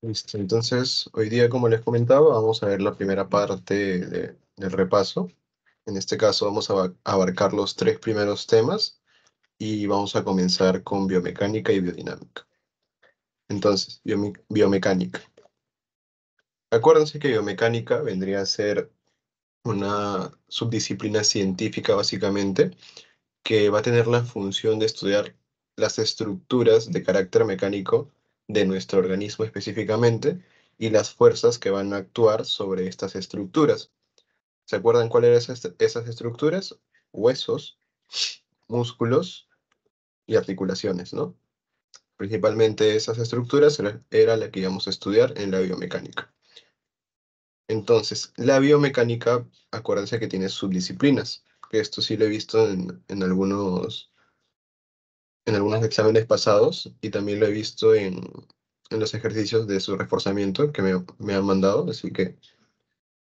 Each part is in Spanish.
Listo, entonces hoy día, como les comentaba, vamos a ver la primera parte del repaso. En este caso vamos a abarcar los tres primeros temas y vamos a comenzar con biomecánica y biodinámica. Entonces, biomecánica. Acuérdense que biomecánica vendría a ser una subdisciplina científica básicamente que va a tener la función de estudiar las estructuras de carácter mecánico de nuestro organismo específicamente y las fuerzas que van a actuar sobre estas estructuras. ¿Se acuerdan cuáles eran esas, estructuras? Huesos, músculos y articulaciones, ¿no? Principalmente esas estructuras era, la que íbamos a estudiar en la biomecánica. Entonces, la biomecánica, acuérdense que tiene subdisciplinas, que esto sí lo he visto en, en algunos en algunos exámenes pasados y también lo he visto en, los ejercicios de su reforzamiento que me, han mandado, así que,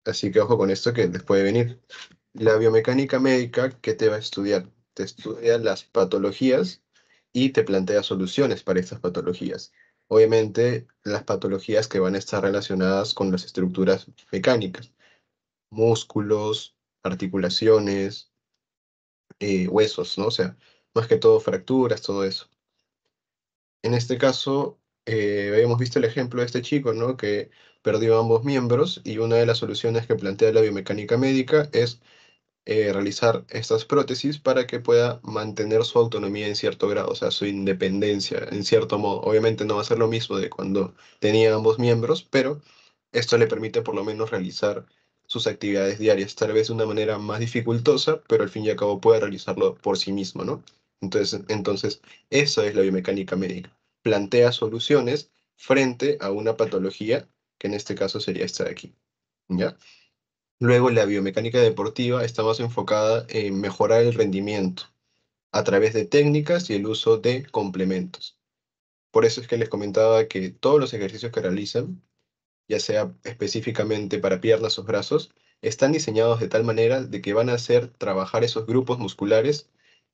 así que ojo con esto que les puede venir. La biomecánica médica, ¿qué te va a estudiar? Te estudia las patologías y te plantea soluciones para estas patologías. Obviamente, las patologías que van a estar relacionadas con las estructuras mecánicas, músculos, articulaciones, eh, huesos, ¿no? O sea, más que todo fracturas, todo eso. En este caso, habíamos eh, visto el ejemplo de este chico, ¿no? Que perdió ambos miembros y una de las soluciones que plantea la biomecánica médica es eh, realizar estas prótesis para que pueda mantener su autonomía en cierto grado, o sea, su independencia en cierto modo. Obviamente no va a ser lo mismo de cuando tenía ambos miembros, pero esto le permite por lo menos realizar sus actividades diarias, tal vez de una manera más dificultosa, pero al fin y al cabo puede realizarlo por sí mismo, ¿no? Entonces, entonces, eso es la biomecánica médica. Plantea soluciones frente a una patología, que en este caso sería esta de aquí. ¿ya? Luego, la biomecánica deportiva está más enfocada en mejorar el rendimiento a través de técnicas y el uso de complementos. Por eso es que les comentaba que todos los ejercicios que realizan, ya sea específicamente para piernas o brazos, están diseñados de tal manera de que van a hacer trabajar esos grupos musculares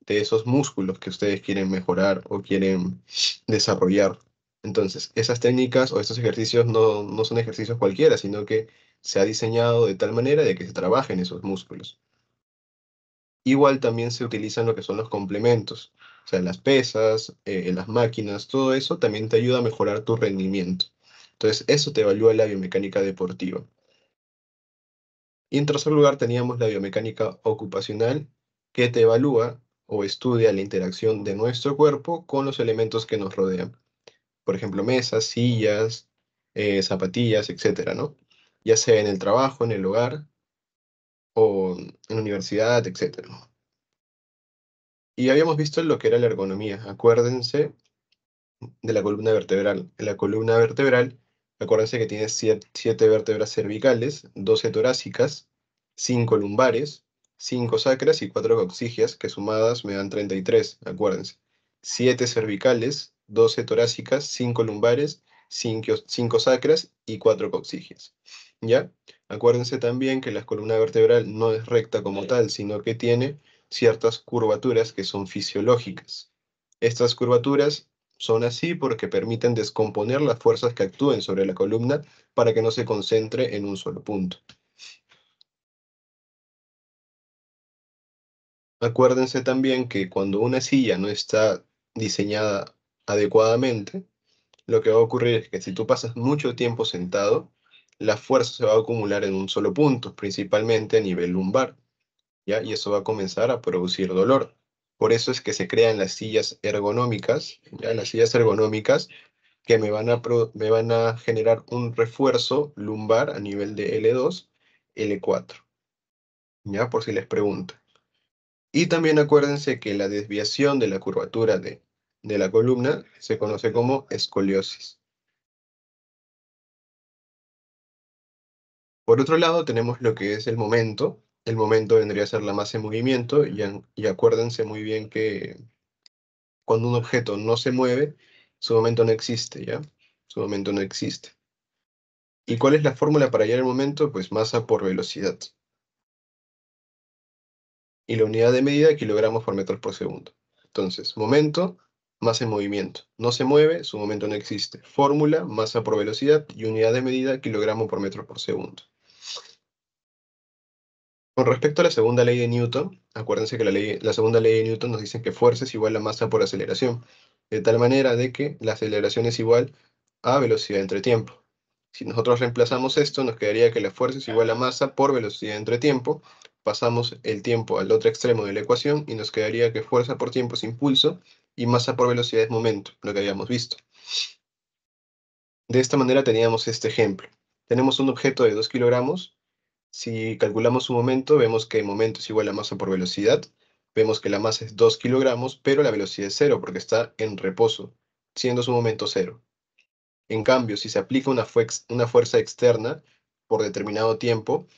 de esos músculos que ustedes quieren mejorar o quieren desarrollar. Entonces, esas técnicas o estos ejercicios no, son ejercicios cualquiera, sino que se ha diseñado de tal manera de que se trabajen esos músculos. Igual también se utilizan lo que son los complementos, o sea, las pesas, eh, las máquinas, todo eso también te ayuda a mejorar tu rendimiento. Entonces, eso te evalúa la biomecánica deportiva. Y en tercer lugar teníamos la biomecánica ocupacional, que te evalúa o estudia la interacción de nuestro cuerpo con los elementos que nos rodean. Por ejemplo, mesas, sillas, eh, zapatillas, etcétera, ¿no? Ya sea en el trabajo, en el hogar o en la universidad, etcétera. Y habíamos visto lo que era la ergonomía. Acuérdense de la columna vertebral. En la columna vertebral, acuérdense que tiene siete, vértebras cervicales, 12 torácicas, 5 lumbares, 5 sacras y 4 coxigias, que sumadas me dan 33, acuérdense. 7 cervicales, 12 torácicas, 5 lumbares, 5, sacras y 4 coxigias. ¿Ya? Acuérdense también que la columna vertebral no es recta como tal, sino que tiene ciertas curvaturas que son fisiológicas. Estas curvaturas son así porque permiten descomponer las fuerzas que actúen sobre la columna para que no se concentre en un solo punto. Acuérdense también que cuando una silla no está diseñada adecuadamente, lo que va a ocurrir es que si tú pasas mucho tiempo sentado, la fuerza se va a acumular en un solo punto, principalmente a nivel lumbar, ¿ya? y eso va a comenzar a producir dolor. Por eso es que se crean las sillas ergonómicas, ¿ya? las sillas ergonómicas que me van, a van a generar un refuerzo lumbar a nivel de L2, L4. ¿Ya? Por si les pregunto. Y también acuérdense que la desviación de la curvatura de, la columna se conoce como escoliosis. Por otro lado, tenemos lo que es el momento. El momento vendría a ser la masa en movimiento y, acuérdense muy bien que cuando un objeto no se mueve, su momento no existe, ¿ya? Su momento no existe. ¿Y cuál es la fórmula para hallar el momento? Pues masa por velocidad y la unidad de medida kilogramos por metros por segundo. Entonces, momento, masa en movimiento. No se mueve, su momento no existe. Fórmula, masa por velocidad y unidad de medida kilogramos por metro por segundo. Con respecto a la segunda ley de Newton, acuérdense que la, ley, la segunda ley de Newton nos dice que fuerza es igual a masa por aceleración, de tal manera de que la aceleración es igual a velocidad entre tiempo. Si nosotros reemplazamos esto, nos quedaría que la fuerza es igual a masa por velocidad entre tiempo, pasamos el tiempo al otro extremo de la ecuación y nos quedaría que fuerza por tiempo es impulso y masa por velocidad es momento, lo que habíamos visto. De esta manera teníamos este ejemplo. Tenemos un objeto de 2 kilogramos. Si calculamos su momento, vemos que el momento es igual a masa por velocidad. Vemos que la masa es 2 kilogramos, pero la velocidad es 0 porque está en reposo, siendo su momento cero En cambio, si se aplica una fuerza externa por determinado tiempo,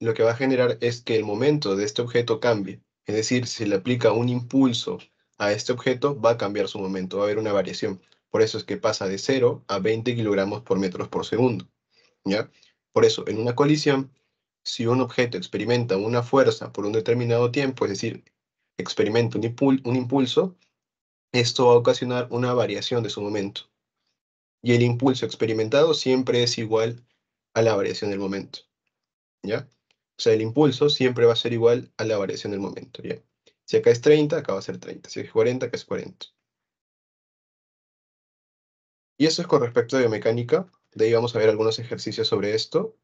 lo que va a generar es que el momento de este objeto cambie. Es decir, si le aplica un impulso a este objeto, va a cambiar su momento, va a haber una variación. Por eso es que pasa de 0 a 20 kilogramos por metros por segundo. ¿ya? Por eso, en una colisión, si un objeto experimenta una fuerza por un determinado tiempo, es decir, experimenta un, un impulso, esto va a ocasionar una variación de su momento. Y el impulso experimentado siempre es igual a la variación del momento. ¿Ya? O sea, el impulso siempre va a ser igual a la variación del momento. Si acá es 30, acá va a ser 30. Si es 40, acá es 40. Y eso es con respecto a biomecánica. De ahí vamos a ver algunos ejercicios sobre esto.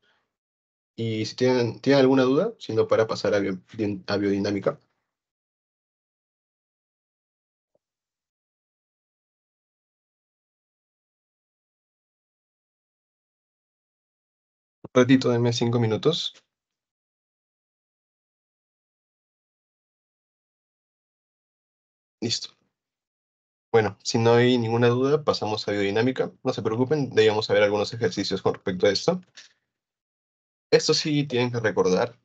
Y si tienen, ¿tienen alguna duda, si para pasar a, biodinámica. Un ratito, denme cinco minutos. Listo. Bueno, si no hay ninguna duda, pasamos a biodinámica. No se preocupen, debíamos ver algunos ejercicios con respecto a esto. Esto sí tienen que recordar.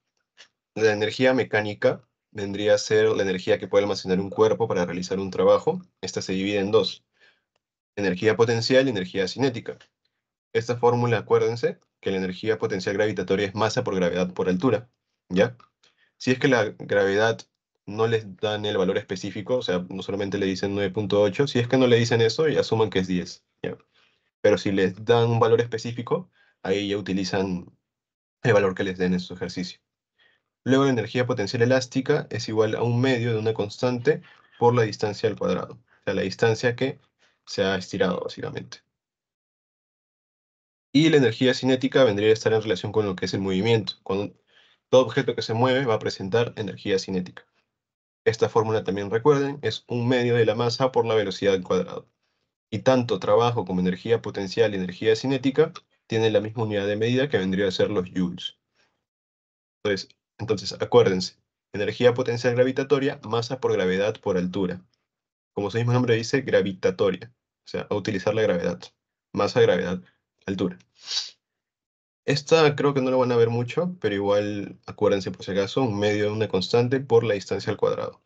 La energía mecánica vendría a ser la energía que puede almacenar un cuerpo para realizar un trabajo. Esta se divide en dos. Energía potencial y energía cinética. Esta fórmula, acuérdense, que la energía potencial gravitatoria es masa por gravedad por altura. ¿Ya? Si es que la gravedad no les dan el valor específico, o sea, no solamente le dicen 9.8, si es que no le dicen eso y asuman que es 10. Pero si les dan un valor específico, ahí ya utilizan el valor que les den en su ejercicio. Luego la energía potencial elástica es igual a un medio de una constante por la distancia al cuadrado, o sea, la distancia que se ha estirado básicamente. Y la energía cinética vendría a estar en relación con lo que es el movimiento. Cuando todo objeto que se mueve va a presentar energía cinética. Esta fórmula también recuerden, es un medio de la masa por la velocidad al cuadrado. Y tanto trabajo como energía potencial y energía cinética tienen la misma unidad de medida que vendría a ser los joules. Entonces, entonces acuérdense, energía potencial gravitatoria, masa por gravedad por altura. Como su mismo nombre dice, gravitatoria. O sea, a utilizar la gravedad. Masa, gravedad, altura. Esta creo que no la van a ver mucho, pero igual acuérdense por si acaso, un medio de una constante por la distancia al cuadrado.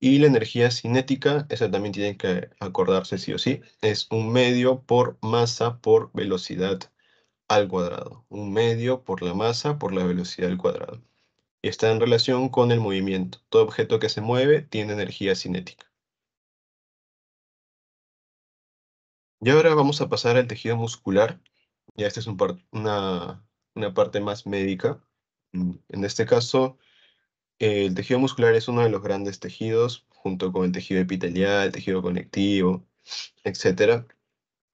Y la energía cinética, esa también tienen que acordarse sí o sí, es un medio por masa por velocidad al cuadrado. Un medio por la masa por la velocidad al cuadrado. Y está en relación con el movimiento. Todo objeto que se mueve tiene energía cinética. Y ahora vamos a pasar al tejido muscular, ya esta es una, una, parte más médica. Mm, en este caso, el tejido muscular es uno de los grandes tejidos, junto con el tejido epitelial, el tejido conectivo, etcétera,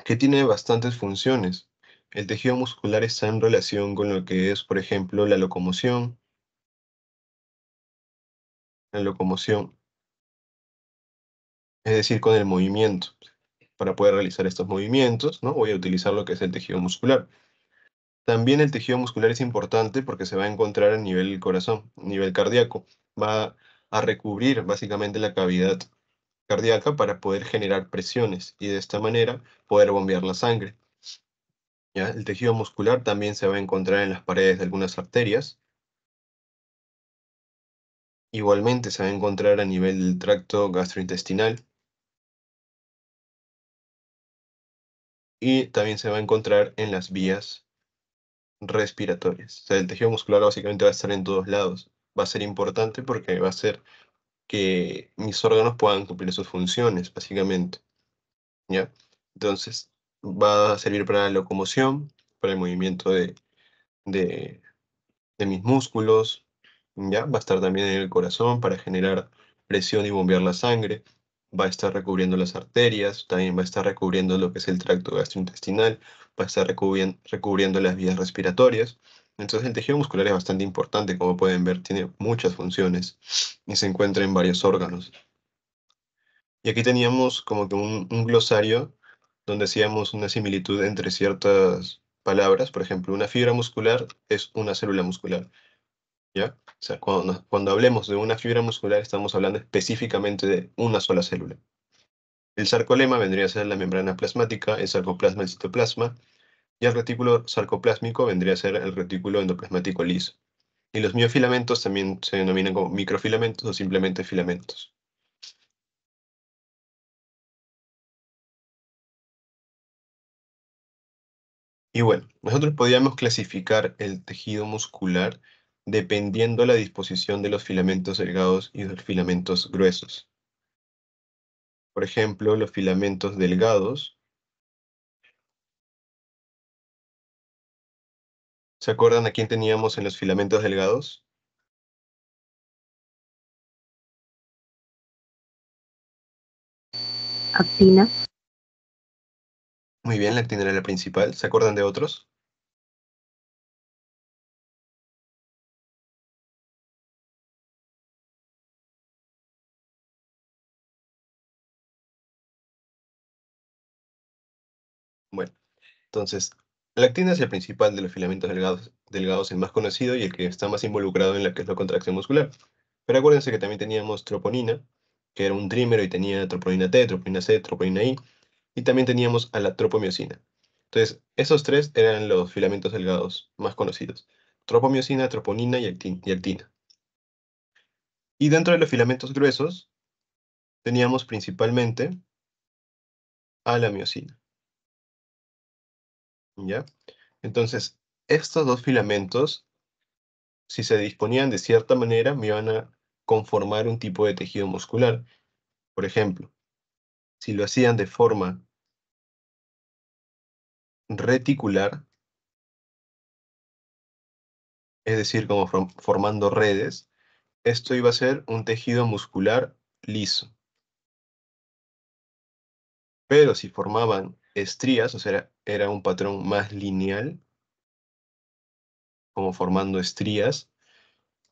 que tiene bastantes funciones. El tejido muscular está en relación con lo que es, por ejemplo, la locomoción, la locomoción, es decir, con el movimiento para poder realizar estos movimientos, ¿no? Voy a utilizar lo que es el tejido muscular. También el tejido muscular es importante porque se va a encontrar a nivel del corazón, a nivel cardíaco. Va a recubrir básicamente la cavidad cardíaca para poder generar presiones y de esta manera poder bombear la sangre. El tejido muscular también se va a encontrar en las paredes de algunas arterias. Igualmente se va a encontrar a nivel del tracto gastrointestinal, y también se va a encontrar en las vías respiratorias. sea, el tejido muscular básicamente va a estar en todos lados. Va a ser importante porque va a ser que mis órganos puedan cumplir sus funciones, básicamente. ¿Ya? Entonces, va a servir para la locomoción, para el movimiento de, de mis músculos, ¿ya? Va a estar también en el corazón para generar presión y bombear la sangre va a estar recubriendo las arterias, también va a estar recubriendo lo que es el tracto gastrointestinal, va a estar recubriendo, las vías respiratorias. Entonces el tejido muscular es bastante importante, como pueden ver, tiene muchas funciones y se encuentra en varios órganos. Y aquí teníamos como que un, un glosario donde hacíamos una similitud entre ciertas palabras, por ejemplo, una fibra muscular es una célula muscular, ¿ya? O sea, cuando, cuando hablemos de una fibra muscular estamos hablando específicamente de una sola célula. El sarcolema vendría a ser la membrana plasmática, el sarcoplasma, el citoplasma, y el retículo sarcoplásmico vendría a ser el retículo endoplasmático liso. Y los miofilamentos también se denominan como microfilamentos o simplemente filamentos. Y bueno, nosotros podríamos clasificar el tejido muscular dependiendo la disposición de los filamentos delgados y de los filamentos gruesos. Por ejemplo, los filamentos delgados ¿Se acuerdan a quién teníamos en los filamentos delgados? Actina. Muy bien, la actina era la principal. ¿Se acuerdan de otros? Entonces, la actina es el principal de los filamentos delgados, el más conocido y el que está más involucrado en la que es la contracción muscular. Pero acuérdense que también teníamos troponina, que era un trímero y tenía troponina T, troponina C, troponina I, y también teníamos a la tropomiosina. Entonces, esos tres eran los filamentos delgados más conocidos. Tropomiosina, troponina y actina. Y dentro de los filamentos gruesos, teníamos principalmente a la miocina. Entonces, estos dos filamentos, si se disponían de cierta manera, me iban a conformar un tipo de tejido muscular. Por ejemplo, si lo hacían de forma reticular, es decir, como formando redes, esto iba a ser un tejido muscular liso. Pero si formaban estrías, o sea, era un patrón más lineal, como formando estrías,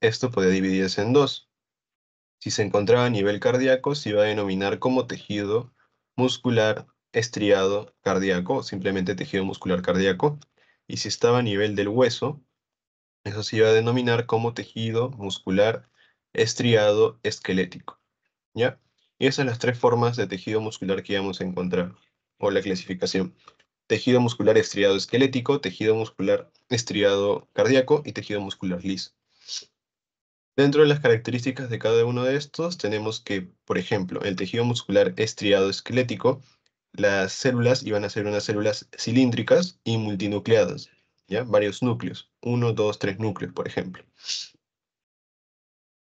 esto podía dividirse en dos. Si se encontraba a nivel cardíaco, se iba a denominar como tejido muscular estriado cardíaco, simplemente tejido muscular cardíaco. Y si estaba a nivel del hueso, eso se iba a denominar como tejido muscular estriado esquelético. ¿Ya? Y esas son las tres formas de tejido muscular que íbamos a encontrar, o la clasificación. Tejido muscular estriado esquelético, tejido muscular estriado cardíaco y tejido muscular liso. Dentro de las características de cada uno de estos, tenemos que, por ejemplo, el tejido muscular estriado esquelético, las células iban a ser unas células cilíndricas y multinucleadas, ¿ya? Varios núcleos, uno, dos, tres núcleos, por ejemplo.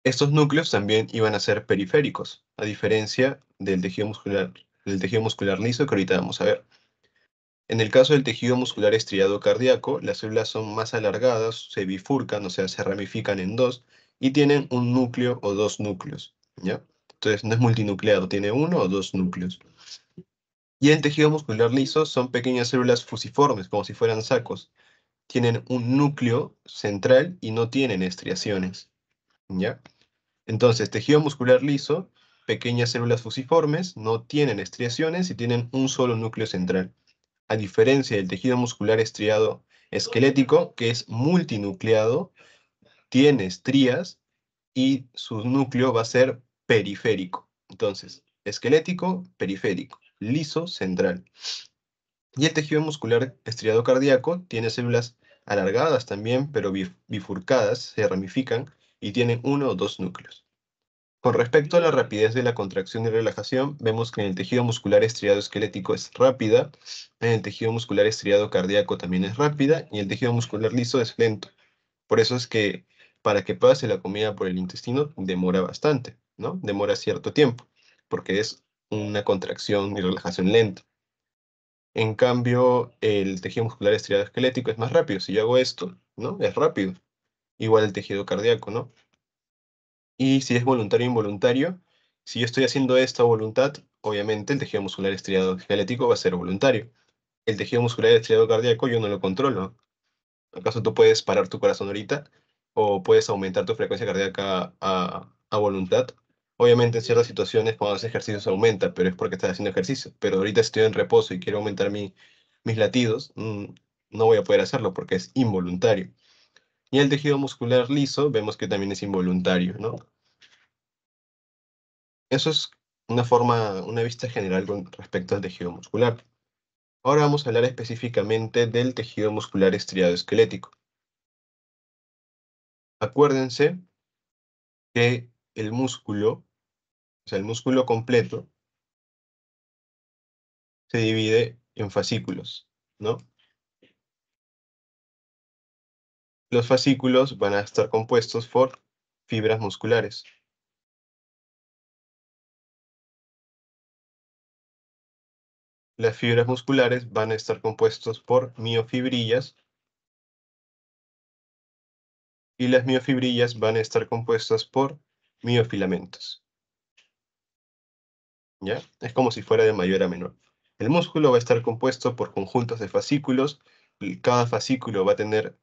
Estos núcleos también iban a ser periféricos, a diferencia del tejido muscular, del tejido muscular liso que ahorita vamos a ver. En el caso del tejido muscular estriado cardíaco, las células son más alargadas, se bifurcan, o sea, se ramifican en dos y tienen un núcleo o dos núcleos. ¿ya? Entonces no es multinucleado, tiene uno o dos núcleos. Y en tejido muscular liso son pequeñas células fusiformes, como si fueran sacos. Tienen un núcleo central y no tienen estriaciones. ¿ya? Entonces, tejido muscular liso, pequeñas células fusiformes, no tienen estriaciones y tienen un solo núcleo central. A diferencia del tejido muscular estriado esquelético, que es multinucleado, tiene estrías y su núcleo va a ser periférico. Entonces, esquelético, periférico, liso, central. Y el tejido muscular estriado cardíaco tiene células alargadas también, pero bifurcadas, se ramifican, y tiene uno o dos núcleos. Con respecto a la rapidez de la contracción y relajación, vemos que en el tejido muscular estriado esquelético es rápida, en el tejido muscular estriado cardíaco también es rápida y el tejido muscular liso es lento. Por eso es que para que pase la comida por el intestino demora bastante, ¿no? Demora cierto tiempo, porque es una contracción y relajación lenta. En cambio, el tejido muscular estriado esquelético es más rápido. Si yo hago esto, ¿no? Es rápido igual el tejido cardíaco, ¿no? Y si es voluntario o involuntario, si yo estoy haciendo esto a voluntad, obviamente el tejido muscular estriado esquelético va a ser voluntario. El tejido muscular estriado cardíaco yo no lo controlo. ¿Acaso tú puedes parar tu corazón ahorita? ¿O puedes aumentar tu frecuencia cardíaca a, voluntad? Obviamente en ciertas situaciones cuando haces ejercicio se aumenta, pero es porque estás haciendo ejercicio. Pero ahorita estoy en reposo y quiero aumentar mi, mis latidos, mm, no voy a poder hacerlo porque es involuntario. Y el tejido muscular liso vemos que también es involuntario, ¿no? Eso es una forma, una vista general con respecto al tejido muscular. Ahora vamos a hablar específicamente del tejido muscular estriado esquelético. Acuérdense que el músculo, o sea, el músculo completo, se divide en fascículos, ¿no? Los fascículos van a estar compuestos por fibras musculares. Las fibras musculares van a estar compuestos por miofibrillas y las miofibrillas van a estar compuestas por miofilamentos. ¿Ya? Es como si fuera de mayor a menor. El músculo va a estar compuesto por conjuntos de fascículos. Cada fascículo va a tener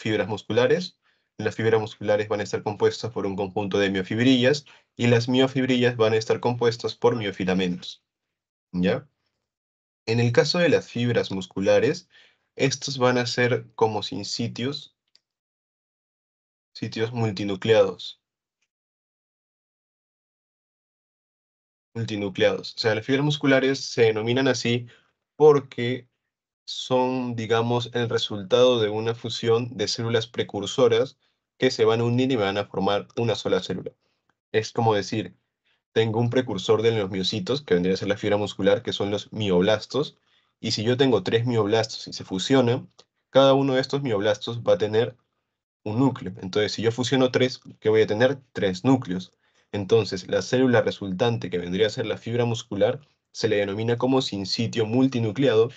fibras musculares. Las fibras musculares van a estar compuestas por un conjunto de miofibrillas y las miofibrillas van a estar compuestas por miofilamentos. ¿Ya? En el caso de las fibras musculares, estos van a ser como sin sitios, sitios multinucleados. Multinucleados. O sea, las fibras musculares se denominan así porque son, digamos, el resultado de una fusión de células precursoras que se van a unir y van a formar una sola célula. Es como decir, tengo un precursor de los miocitos, que vendría a ser la fibra muscular, que son los mioblastos, y si yo tengo tres mioblastos y se fusionan, cada uno de estos mioblastos va a tener un núcleo. Entonces, si yo fusiono tres, que voy a tener? Tres núcleos. Entonces, la célula resultante, que vendría a ser la fibra muscular, se le denomina como sin sitio multinucleado,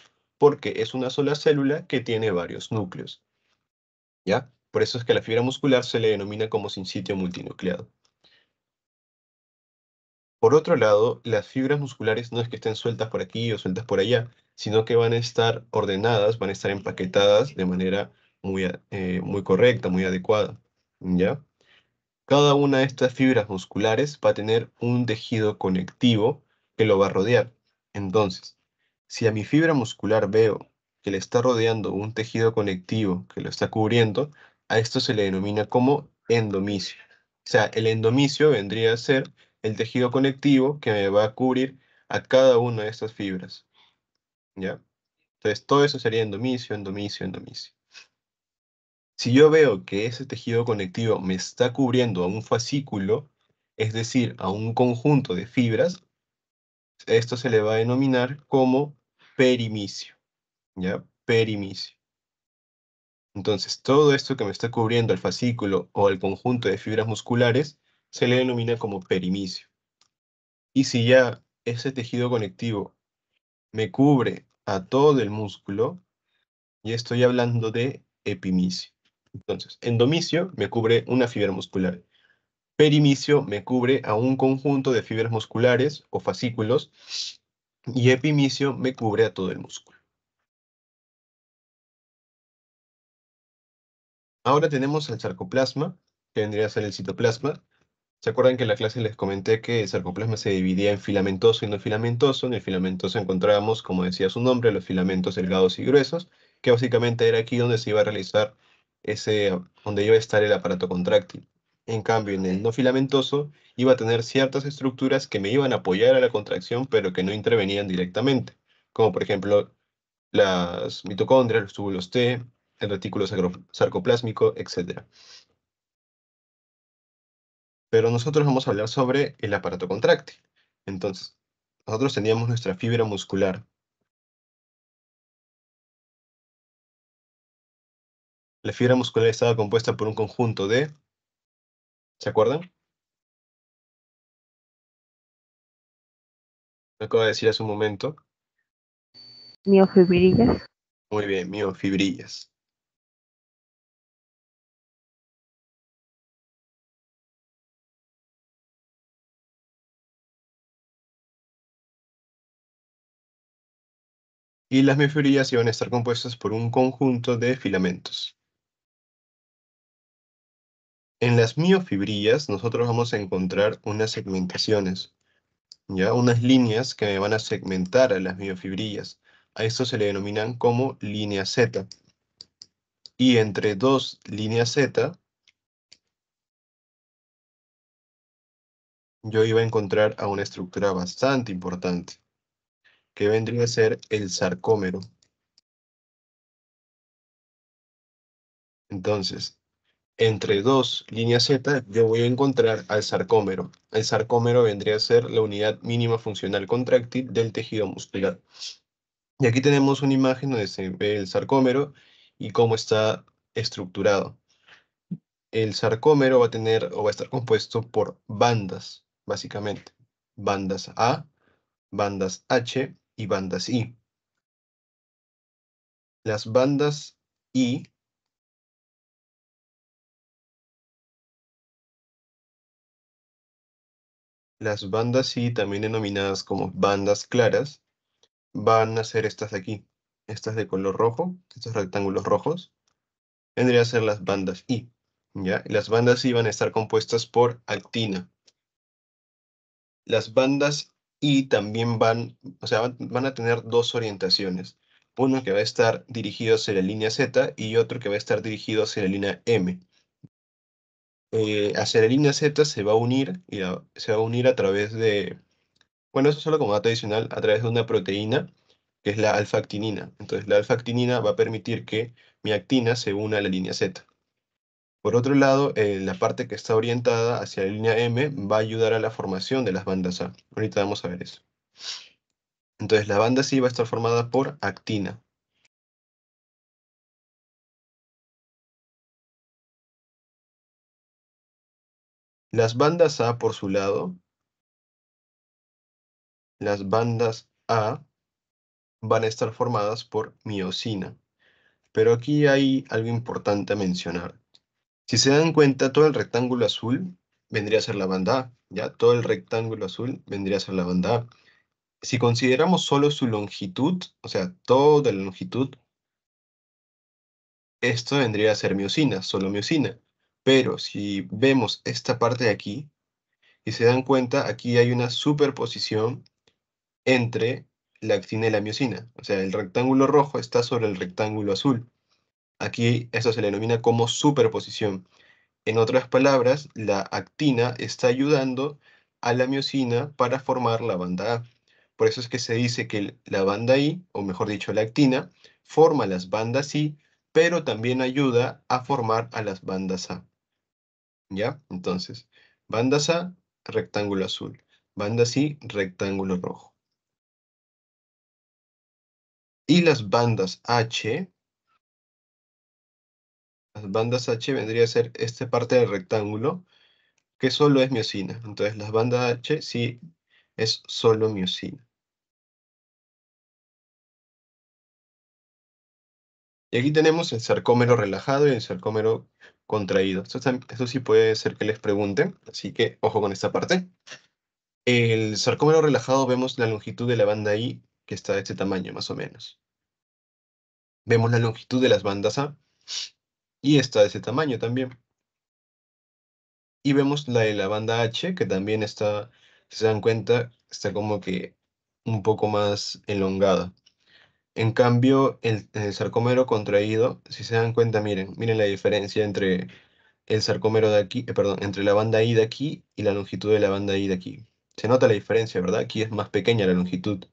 porque es una sola célula que tiene varios núcleos. ¿Ya? Por eso es que a la fibra muscular se le denomina como sin sitio multinucleado. Por otro lado, las fibras musculares no es que estén sueltas por aquí o sueltas por allá, sino que van a estar ordenadas, van a estar empaquetadas de manera muy, eh, muy correcta, muy adecuada. ¿Ya? Cada una de estas fibras musculares va a tener un tejido conectivo que lo va a rodear. Entonces, si a mi fibra muscular veo que le está rodeando un tejido conectivo que lo está cubriendo, a esto se le denomina como endomisio. O sea, el endomicio vendría a ser el tejido conectivo que me va a cubrir a cada una de estas fibras. ¿Ya? Entonces, todo eso sería endomicio, endomicio, endomicio. Si yo veo que ese tejido conectivo me está cubriendo a un fascículo, es decir, a un conjunto de fibras, esto se le va a denominar como perimicio. ¿Ya? Perimicio. Entonces, todo esto que me está cubriendo el fascículo o el conjunto de fibras musculares se le denomina como perimicio. Y si ya ese tejido conectivo me cubre a todo el músculo, ...ya estoy hablando de epimicio. Entonces, endomicio me cubre una fibra muscular. Perimicio me cubre a un conjunto de fibras musculares o fascículos y epimicio me cubre a todo el músculo. Ahora tenemos el sarcoplasma, que vendría a ser el citoplasma. ¿Se acuerdan que en la clase les comenté que el sarcoplasma se dividía en filamentoso y no filamentoso? En el filamentoso encontrábamos, como decía su nombre, los filamentos delgados y gruesos, que básicamente era aquí donde se iba a realizar ese, donde iba a estar el aparato contráctil. En cambio, en el no filamentoso iba a tener ciertas estructuras que me iban a apoyar a la contracción, pero que no intervenían directamente, como por ejemplo las mitocondrias, los túbulos T, el retículo sarcoplásmico, etc. Pero nosotros vamos a hablar sobre el aparato contráctil. Entonces, nosotros teníamos nuestra fibra muscular. La fibra muscular estaba compuesta por un conjunto de ¿Se acuerdan? Me acabo de decir hace un momento. Miofibrillas. Muy bien, miofibrillas. Y las miofibrillas iban a estar compuestas por un conjunto de filamentos. En las miofibrillas nosotros vamos a encontrar unas segmentaciones, ¿ya? unas líneas que me van a segmentar a las miofibrillas. A esto se le denominan como línea Z. Y entre dos líneas Z, yo iba a encontrar a una estructura bastante importante, que vendría a ser el sarcómero. Entonces, entre dos líneas Z, yo voy a encontrar al sarcómero. El sarcómero vendría a ser la unidad mínima funcional contractil del tejido muscular. Y aquí tenemos una imagen donde se ve el sarcómero y cómo está estructurado. El sarcómero va a tener o va a estar compuesto por bandas, básicamente. Bandas A, bandas H y bandas I. Las bandas I Las bandas I, también denominadas como bandas claras, van a ser estas de aquí. Estas de color rojo, estos rectángulos rojos, vendrían a ser las bandas I. ¿ya? Las bandas I van a estar compuestas por actina. Las bandas I también van, o sea, van a tener dos orientaciones. Uno que va a estar dirigido hacia la línea Z y otro que va a estar dirigido hacia la línea M. Eh, hacia la línea Z se va a unir y se va a unir a través de, bueno, eso solo como dato adicional, a través de una proteína que es la alfa-actinina. Entonces la alfa-actinina va a permitir que mi actina se una a la línea Z. Por otro lado, eh, la parte que está orientada hacia la línea M va a ayudar a la formación de las bandas A. Ahorita vamos a ver eso. Entonces la banda C va a estar formada por actina. Las bandas A por su lado, las bandas A van a estar formadas por miocina. Pero aquí hay algo importante a mencionar. Si se dan cuenta, todo el rectángulo azul vendría a ser la banda A. Ya todo el rectángulo azul vendría a ser la banda A. Si consideramos solo su longitud, o sea, toda la longitud, esto vendría a ser miocina, solo miocina. Pero si vemos esta parte de aquí y se dan cuenta, aquí hay una superposición entre la actina y la miocina. O sea, el rectángulo rojo está sobre el rectángulo azul. Aquí eso se le denomina como superposición. En otras palabras, la actina está ayudando a la miocina para formar la banda A. Por eso es que se dice que la banda I, o mejor dicho, la actina, forma las bandas I, pero también ayuda a formar a las bandas A. ¿ya? Entonces, bandas A, rectángulo azul. Bandas I, rectángulo rojo. Y las bandas H, las bandas H vendría a ser esta parte del rectángulo, que solo es miocina. Entonces, las bandas H sí es solo miocina. Y aquí tenemos el sarcómero relajado y el sarcómero contraído. Esto, sí puede ser que les pregunten, así que ojo con esta parte. El sarcómero relajado vemos la longitud de la banda I, que está de este tamaño, más o menos. Vemos la longitud de las bandas A, y está de ese tamaño también. Y vemos la de la banda H, que también está, si se dan cuenta, está como que un poco más elongada. En cambio, el, sarcomero contraído, si se dan cuenta, miren, miren la diferencia entre el de aquí, eh, perdón, entre la banda I de aquí y la longitud de la banda I de aquí. Se nota la diferencia, ¿verdad? Aquí es más pequeña la longitud.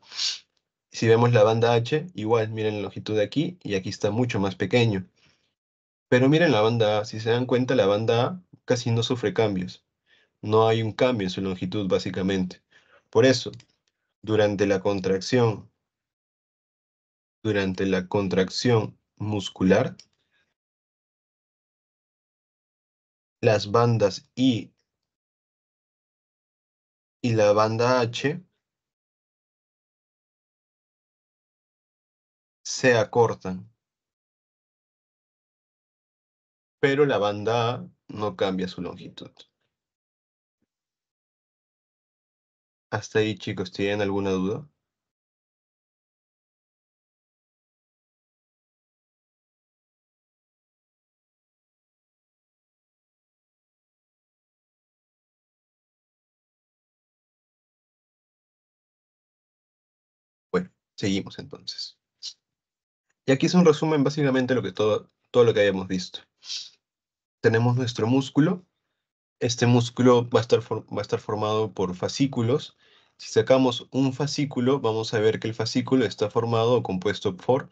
Si vemos la banda H, igual, miren la longitud de aquí y aquí está mucho más pequeño. Pero miren la banda A, si se dan cuenta, la banda A casi no sufre cambios. No hay un cambio en su longitud, básicamente. Por eso, durante la contracción durante la contracción muscular, las bandas I y la banda H se acortan, pero la banda A no cambia su longitud. Hasta ahí chicos, ¿tienen alguna duda? Seguimos entonces. Y aquí es un resumen básicamente de lo que todo, todo lo que habíamos visto. Tenemos nuestro músculo. Este músculo va a, estar va a estar formado por fascículos. Si sacamos un fascículo, vamos a ver que el fascículo está formado o compuesto por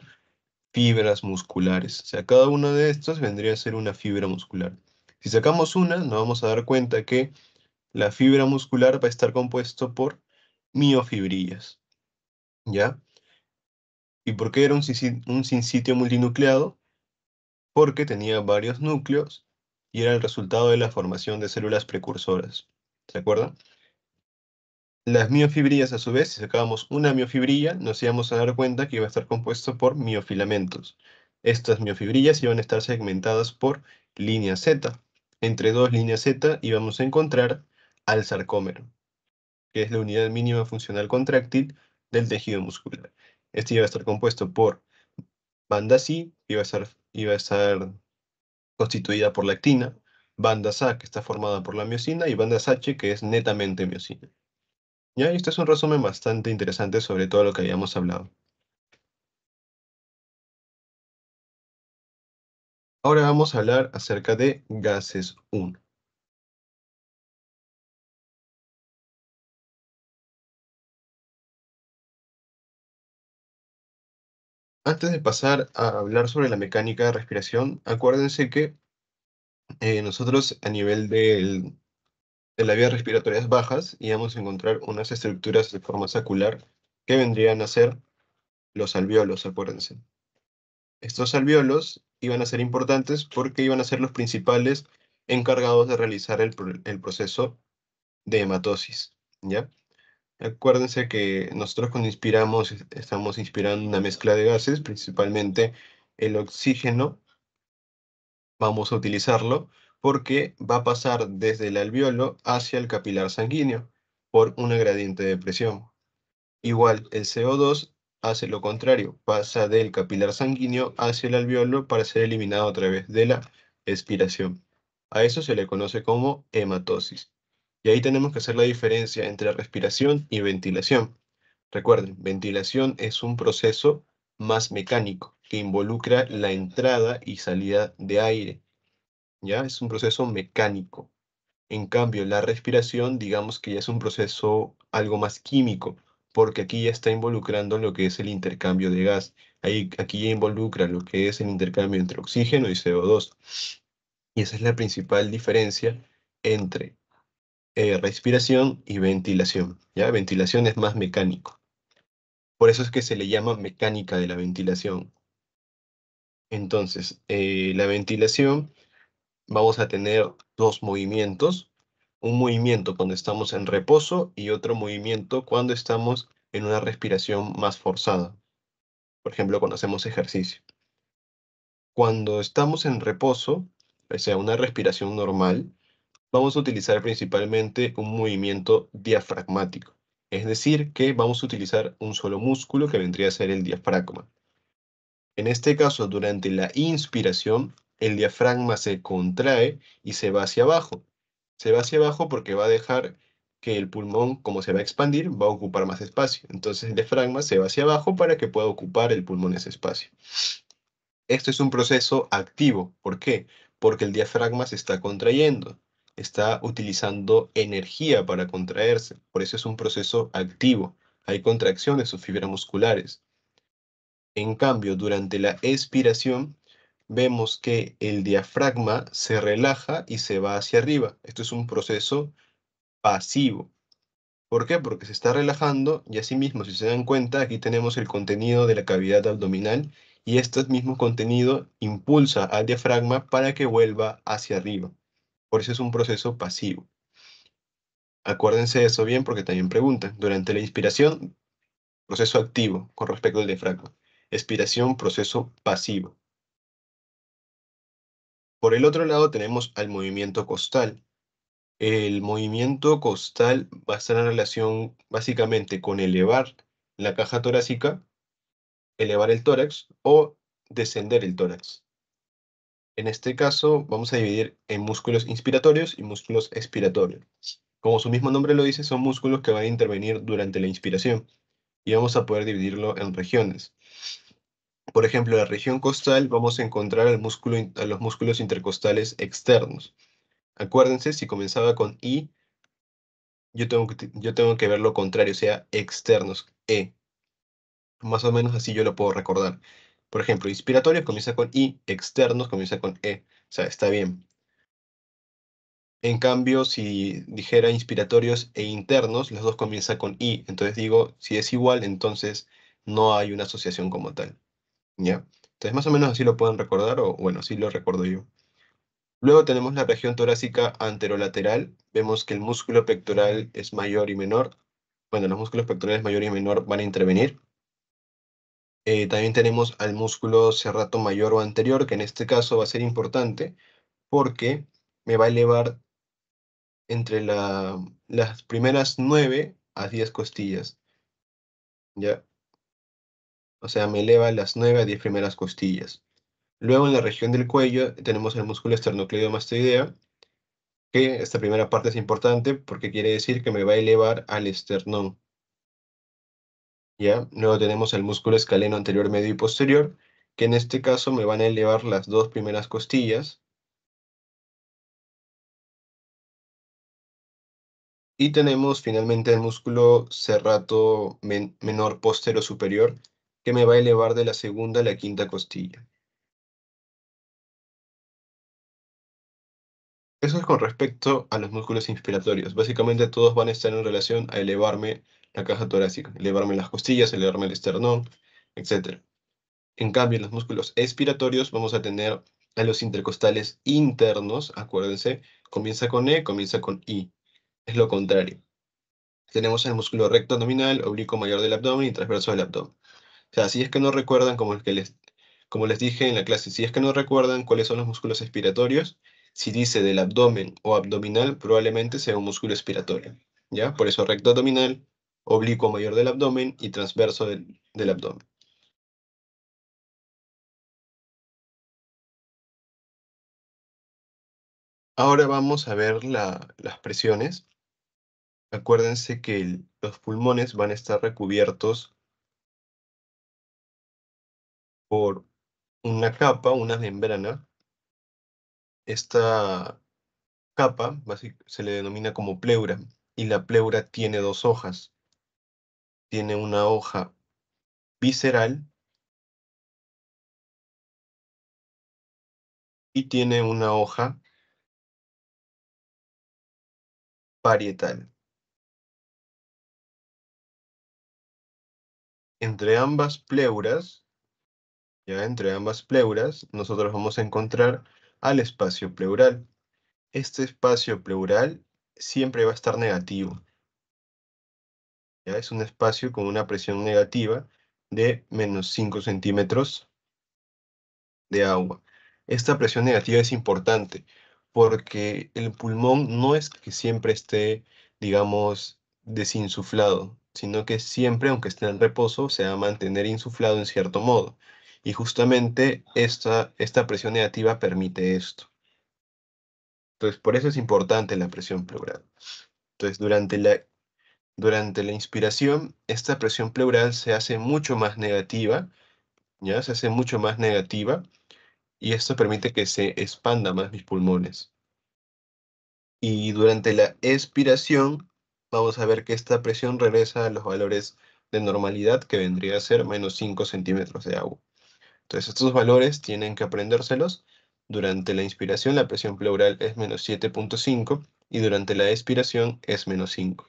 fibras musculares. O sea, cada una de estas vendría a ser una fibra muscular. Si sacamos una, nos vamos a dar cuenta que la fibra muscular va a estar compuesto por miofibrillas. ¿Ya? ¿Y por qué era un, sin sinsitio multinucleado? Porque tenía varios núcleos y era el resultado de la formación de células precursoras. ¿Se acuerdan? Las miofibrillas, a su vez, si sacábamos una miofibrilla, nos íbamos a dar cuenta que iba a estar compuesto por miofilamentos. Estas miofibrillas iban a estar segmentadas por línea Z. Entre dos líneas Z íbamos a encontrar al sarcómero, que es la unidad mínima funcional contractil del tejido muscular. Este iba a estar compuesto por banda C, iba a estar, iba a estar constituida por la actina, banda A, que está formada por la miocina, y banda H, que es netamente miocina. ¿Ya? Y este es un resumen bastante interesante sobre todo lo que habíamos hablado. Ahora vamos a hablar acerca de gases 1. antes de pasar a hablar sobre la mecánica de respiración, acuérdense que eh, nosotros a nivel de las vías respiratorias bajas íbamos a encontrar unas estructuras de forma sacular que vendrían a ser los alveolos, acuérdense. Estos alveolos iban a ser importantes porque iban a ser los principales encargados de realizar el, el proceso de hematosis, ¿ya? Acuérdense que nosotros cuando inspiramos, estamos inspirando una mezcla de gases, principalmente el oxígeno. Vamos a utilizarlo porque va a pasar desde el alveolo hacia el capilar sanguíneo por una gradiente de presión. Igual, el CO2 hace lo contrario, pasa del capilar sanguíneo hacia el alveolo para ser eliminado a través de la expiración. A eso se le conoce como hematosis. Y ahí tenemos que hacer la diferencia entre respiración y ventilación. Recuerden, ventilación es un proceso más mecánico que involucra la entrada y salida de aire. ¿Ya? Es un proceso mecánico. En cambio, la respiración, digamos que ya es un proceso algo más químico, porque aquí ya está involucrando lo que es el intercambio de gas. Ahí, aquí ya involucra lo que es el intercambio entre oxígeno y CO2. Y esa es la principal diferencia entre eh, respiración y ventilación. ¿ya? Ventilación es más mecánico. Por eso es que se le llama mecánica de la ventilación. Entonces, eh, la ventilación, vamos a tener dos movimientos. Un movimiento cuando estamos en reposo y otro movimiento cuando estamos en una respiración más forzada. Por ejemplo, cuando hacemos ejercicio. Cuando estamos en reposo, o sea, una respiración normal, vamos a utilizar principalmente un movimiento diafragmático. Es decir, que vamos a utilizar un solo músculo que vendría a ser el diafragma. En este caso, durante la inspiración, el diafragma se contrae y se va hacia abajo. Se va hacia abajo porque va a dejar que el pulmón, como se va a expandir, va a ocupar más espacio. Entonces el diafragma se va hacia abajo para que pueda ocupar el pulmón ese espacio. Esto es un proceso activo. ¿Por qué? Porque el diafragma se está contrayendo está utilizando energía para contraerse, por eso es un proceso activo, hay contracciones de sus fibras musculares. En cambio, durante la expiración, vemos que el diafragma se relaja y se va hacia arriba. Esto es un proceso pasivo. ¿Por qué? Porque se está relajando y asimismo, si se dan cuenta, aquí tenemos el contenido de la cavidad abdominal y este mismo contenido impulsa al diafragma para que vuelva hacia arriba. Por eso es un proceso pasivo. Acuérdense de eso bien porque también preguntan. Durante la inspiración, proceso activo con respecto al diafragma. Expiración, proceso pasivo. Por el otro lado tenemos al movimiento costal. El movimiento costal va a estar en relación básicamente con elevar la caja torácica, elevar el tórax o descender el tórax. En este caso vamos a dividir en músculos inspiratorios y músculos expiratorios. Como su mismo nombre lo dice, son músculos que van a intervenir durante la inspiración y vamos a poder dividirlo en regiones. Por ejemplo, en la región costal vamos a encontrar músculo, a los músculos intercostales externos. Acuérdense, si comenzaba con I, yo tengo, que, yo tengo que ver lo contrario, o sea, externos, E. Más o menos así yo lo puedo recordar. Por ejemplo, inspiratorios comienza con I, externos comienza con E. O sea, está bien. En cambio, si dijera inspiratorios e internos, los dos comienzan con I. Entonces digo, si es igual, entonces no hay una asociación como tal. ¿Ya? Entonces más o menos así lo pueden recordar, o bueno, así lo recuerdo yo. Luego tenemos la región torácica anterolateral. Vemos que el músculo pectoral es mayor y menor. Bueno, los músculos pectorales mayor y menor van a intervenir. Eh, también tenemos al músculo cerrato mayor o anterior, que en este caso va a ser importante porque me va a elevar entre las primeras 9 a 10 costillas. ¿Ya? O sea, me eleva las 9 a 10 primeras costillas. Luego en la región del cuello tenemos el músculo esternocleidomastoideo, que esta primera parte es importante porque quiere decir que me va a elevar al esternón. ¿ya? Luego tenemos el músculo escaleno anterior, medio y posterior, que en este caso me van a elevar las dos primeras costillas. Y tenemos finalmente el músculo serrato menor postero superior, que me va a elevar de la segunda a la quinta costilla. Eso es con respecto a los músculos inspiratorios. Básicamente todos van a estar en relación a elevarme la caja torácica, elevarme las costillas, elevarme el esternón, etc. En cambio, en los músculos expiratorios vamos a tener a los intercostales internos, acuérdense, comienza con E, comienza con I. Es lo contrario. Tenemos el músculo recto abdominal, oblicuo mayor del abdomen y transverso del abdomen. O sea, si es que no recuerdan, como, les, como les dije en la clase, si es que no recuerdan cuáles son los músculos expiratorios, si dice del abdomen o abdominal, probablemente sea un músculo expiratorio. ¿Ya? Por eso recto abdominal, oblicuo mayor del abdomen y transverso del, abdomen. Ahora vamos a ver las presiones. Acuérdense que los pulmones van a estar recubiertos por una capa, una membrana. Esta capa se le denomina como pleura y la pleura tiene dos hojas tiene una hoja visceral y tiene una hoja parietal. Entre ambas pleuras, ya entre ambas pleuras, nosotros vamos a encontrar al espacio pleural. Este espacio pleural siempre va a estar negativo. Es un espacio con una presión negativa de menos 5 centímetros de agua. Esta presión negativa es importante porque el pulmón no es que siempre esté, digamos, desinsuflado, sino que siempre, aunque esté en reposo, se va a mantener insuflado en cierto modo. Y justamente esta, esta presión negativa permite esto. Entonces, por eso es importante la presión pleural. Entonces, durante la durante la inspiración, esta presión pleural se hace mucho más negativa, ¿ya? Se hace mucho más negativa y esto permite que se expanda más mis pulmones. Y durante la expiración, vamos a ver que esta presión regresa a los valores de normalidad que vendría a ser menos 5 centímetros de agua. Entonces estos valores tienen que aprendérselos. Durante la inspiración la presión pleural es menos 7.5 y durante la expiración es menos 5.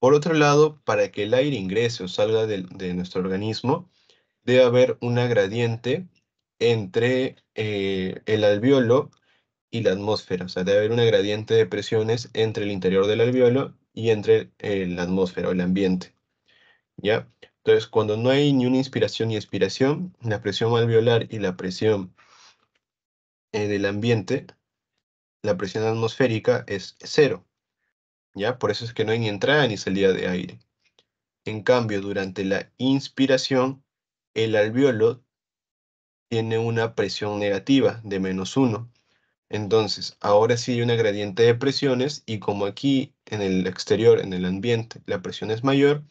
Por otro lado, para que el aire ingrese o salga de, nuestro organismo, debe haber una gradiente entre eh, el alveolo y la atmósfera. O sea, debe haber una gradiente de presiones entre el interior del alveolo y entre eh, la atmósfera o el ambiente. ¿Ya? Entonces, cuando no hay ni una inspiración ni expiración, la presión alveolar y la presión eh, del ambiente, la presión atmosférica es cero. Por eso es que no hay ni entrada ni salida de aire. En cambio, durante la inspiración, el alveolo tiene una presión negativa de menos 1. Entonces, ahora sí hay una gradiente de presiones y como aquí en el exterior, en el ambiente, la presión es mayor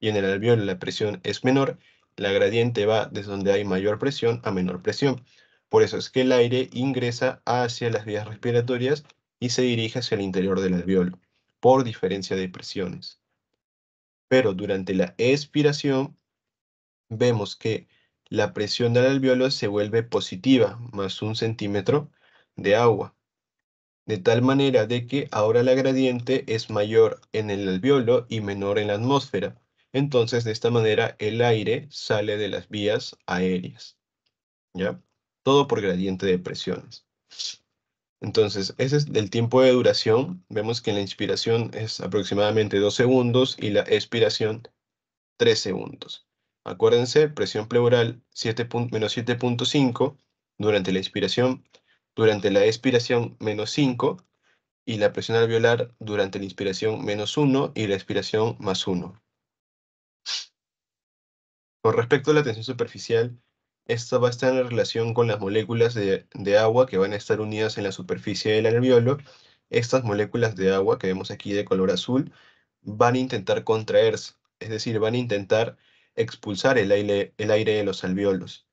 y en el alveolo la presión es menor, la gradiente va desde donde hay mayor presión a menor presión. Por eso es que el aire ingresa hacia las vías respiratorias y se dirige hacia el interior del alveolo por diferencia de presiones. Pero durante la expiración vemos que la presión del alveolo se vuelve positiva, más un centímetro de agua. De tal manera de que ahora la gradiente es mayor en el alveolo y menor en la atmósfera. Entonces, de esta manera, el aire sale de las vías aéreas. ¿Ya? Todo por gradiente de presiones. Entonces, ese es el tiempo de duración. Vemos que la inspiración es aproximadamente 2 segundos y la expiración 3 segundos. Acuérdense, presión pleural menos 7.5 durante la inspiración, durante la expiración menos 5 y la presión alveolar durante la inspiración menos 1 y la expiración más 1. Con respecto a la tensión superficial, esto va a estar en relación con las moléculas de, agua que van a estar unidas en la superficie del alveolo. Estas moléculas de agua que vemos aquí de color azul van a intentar contraerse, es decir, van a intentar expulsar el aire, el aire de los alveolos.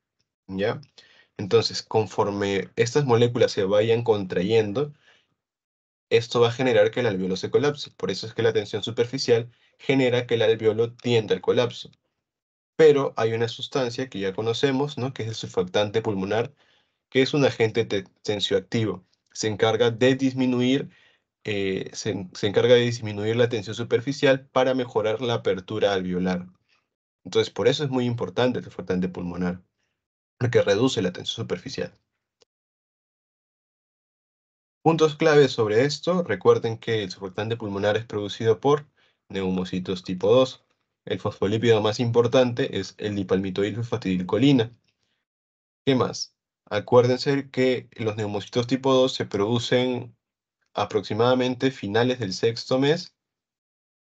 ¿ya? Entonces, conforme estas moléculas se vayan contrayendo, esto va a generar que el alveolo se colapse. Por eso es que la tensión superficial genera que el alveolo tienda al colapso pero hay una sustancia que ya conocemos, que es el surfactante pulmonar, que es un agente tensioactivo. Se encarga de disminuir, eh, se, se, encarga de disminuir la tensión superficial para mejorar la apertura alveolar. Entonces, por eso es muy importante el surfactante pulmonar, porque reduce la tensión superficial. Puntos claves sobre esto, recuerden que el surfactante pulmonar es producido por neumocitos tipo 2, el fosfolípido más importante es el fosfatidilcolina. ¿Qué más? Acuérdense que los neumocitos tipo 2 se producen aproximadamente finales del sexto mes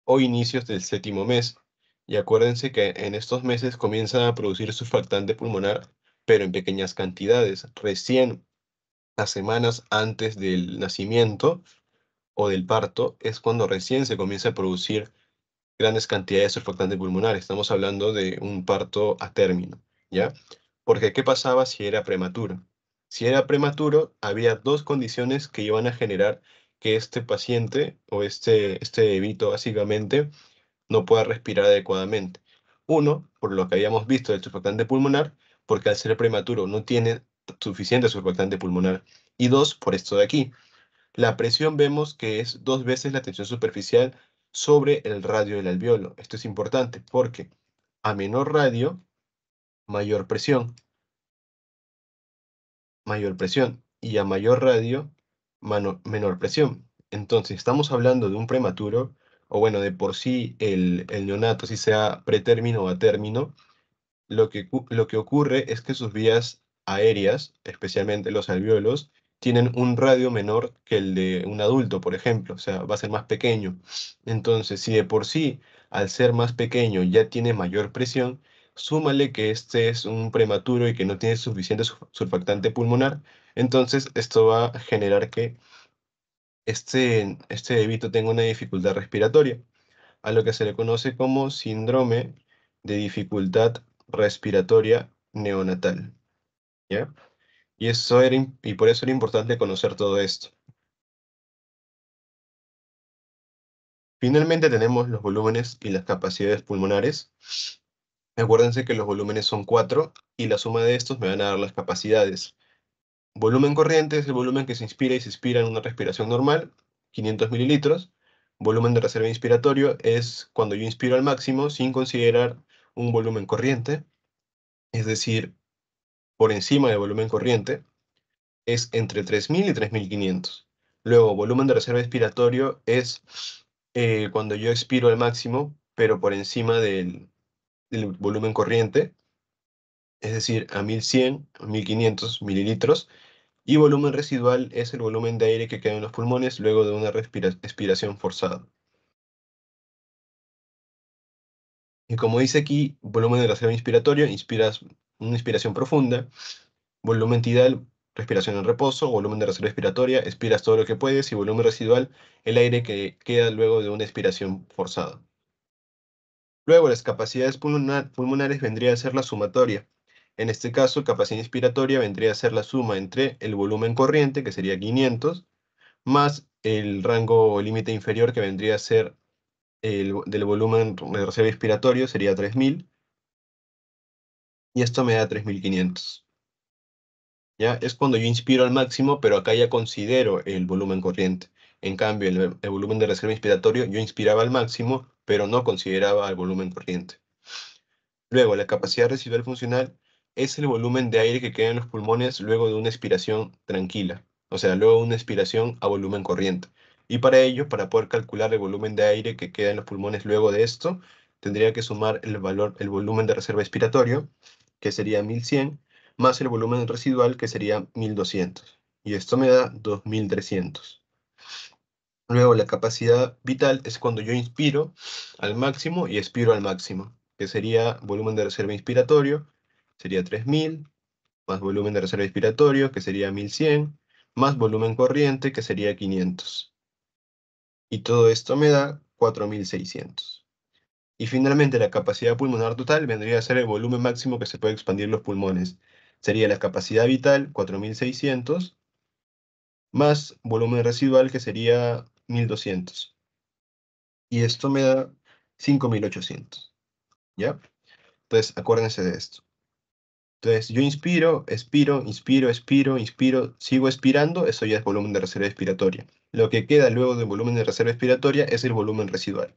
o inicios del séptimo mes. Y acuérdense que en estos meses comienzan a producir surfactante pulmonar, pero en pequeñas cantidades. Recién las semanas antes del nacimiento o del parto es cuando recién se comienza a producir grandes cantidades de surfactante pulmonar. Estamos hablando de un parto a término, ¿ya? Porque, ¿qué pasaba si era prematuro? Si era prematuro, había dos condiciones que iban a generar que este paciente o este, este bebito básicamente no pueda respirar adecuadamente. Uno, por lo que habíamos visto del surfactante pulmonar, porque al ser prematuro no tiene suficiente surfactante pulmonar. Y dos, por esto de aquí. La presión vemos que es dos veces la tensión superficial sobre el radio del alveolo. Esto es importante porque a menor radio, mayor presión. Mayor presión. Y a mayor radio, menor presión. Entonces, estamos hablando de un prematuro, o bueno, de por sí el, neonato, si sea pretérmino o término, lo que, lo que ocurre es que sus vías aéreas, especialmente los alveolos, tienen un radio menor que el de un adulto, por ejemplo, o sea, va a ser más pequeño. Entonces, si de por sí, al ser más pequeño, ya tiene mayor presión, súmale que este es un prematuro y que no tiene suficiente surfactante pulmonar, entonces esto va a generar que este, este tenga una dificultad respiratoria, a lo que se le conoce como síndrome de dificultad respiratoria neonatal. ¿Ya? Y, y por eso era importante conocer todo esto. Finalmente tenemos los volúmenes y las capacidades pulmonares. Acuérdense que los volúmenes son cuatro y la suma de estos me van a dar las capacidades. Volumen corriente es el volumen que se inspira y se expira en una respiración normal, 500 mililitros. Volumen de reserva inspiratorio es cuando yo inspiro al máximo sin considerar un volumen corriente, es decir, por encima del volumen corriente es entre 3.000 y 3.500. Luego, volumen de reserva expiratorio es eh, cuando yo expiro al máximo, pero por encima del, volumen corriente, es decir, a 1.100, 1.500 mililitros. Y volumen residual es el volumen de aire que queda en los pulmones luego de una respiración forzada. Y como dice aquí, volumen de reserva inspiratorio, inspiras una inspiración profunda, volumen tidal, respiración en reposo, volumen de reserva respiratoria, expiras todo lo que puedes y volumen residual, el aire que queda luego de una expiración forzada. Luego, las capacidades pulmonares vendría a ser la sumatoria. En este caso, capacidad inspiratoria vendría a ser la suma entre el volumen corriente, que sería 500, más el rango límite inferior, que vendría a ser el, del volumen de reserva respiratorio, sería 3000, y esto me da 3500. ¿Ya? Es cuando yo inspiro al máximo, pero acá ya considero el volumen corriente. En cambio, el, volumen de reserva inspiratorio, yo inspiraba al máximo, pero no consideraba el volumen corriente. Luego, la capacidad residual funcional es el volumen de aire que queda en los pulmones luego de una expiración tranquila, o sea, luego de una expiración a volumen corriente. Y para ello, para poder calcular el volumen de aire que queda en los pulmones luego de esto, tendría que sumar el valor, el volumen de reserva expiratorio, que sería 1100, más el volumen residual, que sería 1200. Y esto me da 2300. Luego, la capacidad vital es cuando yo inspiro al máximo y expiro al máximo, que sería volumen de reserva inspiratorio, sería 3000, más volumen de reserva inspiratorio, que sería 1100, más volumen corriente, que sería 500. Y todo esto me da 4600. Y finalmente, la capacidad pulmonar total vendría a ser el volumen máximo que se puede expandir los pulmones. Sería la capacidad vital, 4600, más volumen residual, que sería 1200. Y esto me da 5800. ¿Ya? Entonces, acuérdense de esto. Entonces, yo inspiro, expiro, inspiro, expiro, inspiro, sigo expirando, eso ya es volumen de reserva expiratoria. Lo que queda luego del volumen de reserva expiratoria es el volumen residual.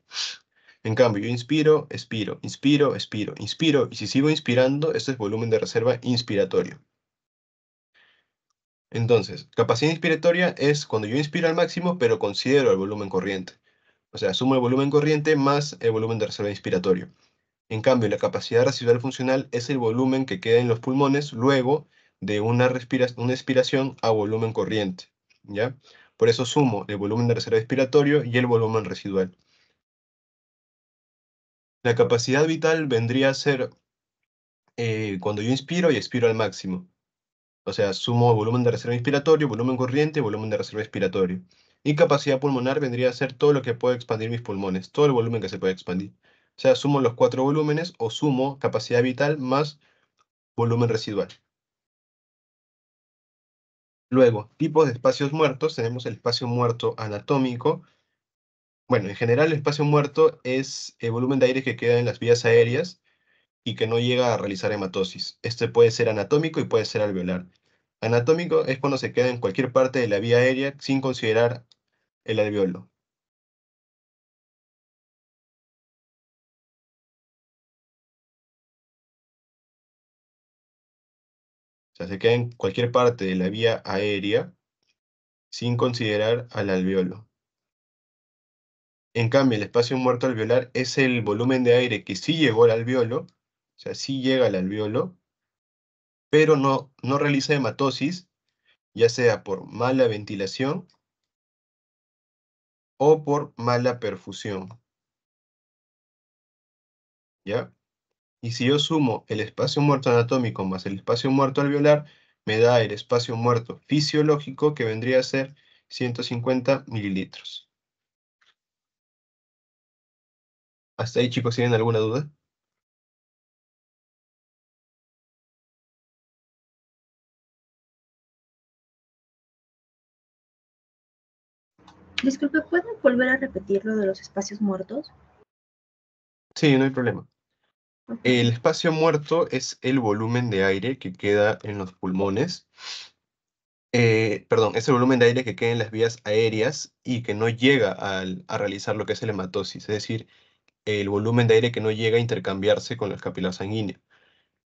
En cambio, yo inspiro, expiro, inspiro, expiro, inspiro, y si sigo inspirando, esto es volumen de reserva inspiratorio. Entonces, capacidad inspiratoria es cuando yo inspiro al máximo, pero considero el volumen corriente. O sea, sumo el volumen corriente más el volumen de reserva inspiratorio. En cambio, la capacidad residual funcional es el volumen que queda en los pulmones luego de una, una expiración a volumen corriente. ¿ya? Por eso sumo el volumen de reserva inspiratorio y el volumen residual. La capacidad vital vendría a ser eh, cuando yo inspiro y expiro al máximo. O sea, sumo volumen de reserva inspiratorio, volumen corriente, volumen de reserva inspiratorio. Y capacidad pulmonar vendría a ser todo lo que puede expandir mis pulmones, todo el volumen que se puede expandir. O sea, sumo los cuatro volúmenes o sumo capacidad vital más volumen residual. Luego, tipos de espacios muertos. Tenemos el espacio muerto anatómico, bueno, en general el espacio muerto es el volumen de aire que queda en las vías aéreas y que no llega a realizar hematosis. Este puede ser anatómico y puede ser alveolar. Anatómico es cuando se queda en cualquier parte de la vía aérea sin considerar el alveolo. O sea, se queda en cualquier parte de la vía aérea sin considerar al alveolo. En cambio, el espacio muerto alveolar es el volumen de aire que sí llegó al alveolo, o sea, sí llega al alveolo, pero no, no realiza hematosis, ya sea por mala ventilación o por mala perfusión. ¿Ya? Y si yo sumo el espacio muerto anatómico más el espacio muerto alveolar, me da el espacio muerto fisiológico que vendría a ser 150 mililitros. Hasta ahí, chicos, ¿tienen alguna duda? Disculpe, ¿pueden volver a repetir lo de los espacios muertos? Sí, no hay problema. El espacio muerto es el volumen de aire que queda en los pulmones. Eh, perdón, es el volumen de aire que queda en las vías aéreas y que no llega a realizar lo que es el hematosis, es decir, el volumen de aire que no llega a intercambiarse con la capilar sanguínea.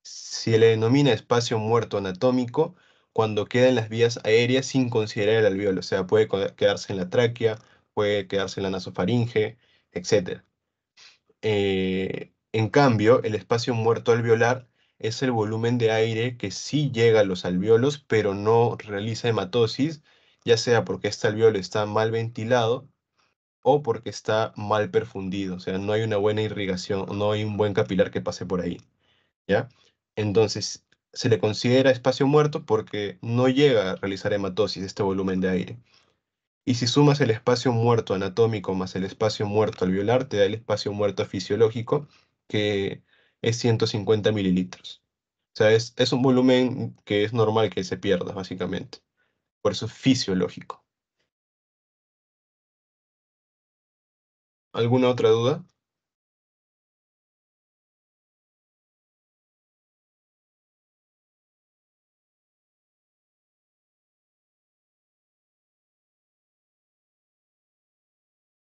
Se le denomina espacio muerto anatómico cuando queda en las vías aéreas sin considerar el alveolo, o sea, puede quedarse en la tráquea, puede quedarse en la nasofaringe, etc. Eh, en cambio, el espacio muerto alveolar es el volumen de aire que sí llega a los alveolos, pero no realiza hematosis, ya sea porque este alveolo está mal ventilado o porque está mal perfundido, o sea, no hay una buena irrigación, no hay un buen capilar que pase por ahí, ¿ya? Entonces, se le considera espacio muerto porque no llega a realizar hematosis este volumen de aire. Y si sumas el espacio muerto anatómico más el espacio muerto alveolar, te da el espacio muerto fisiológico, que es 150 mililitros. O sea, es, es un volumen que es normal que se pierda, básicamente. Por eso es fisiológico. ¿Alguna otra duda?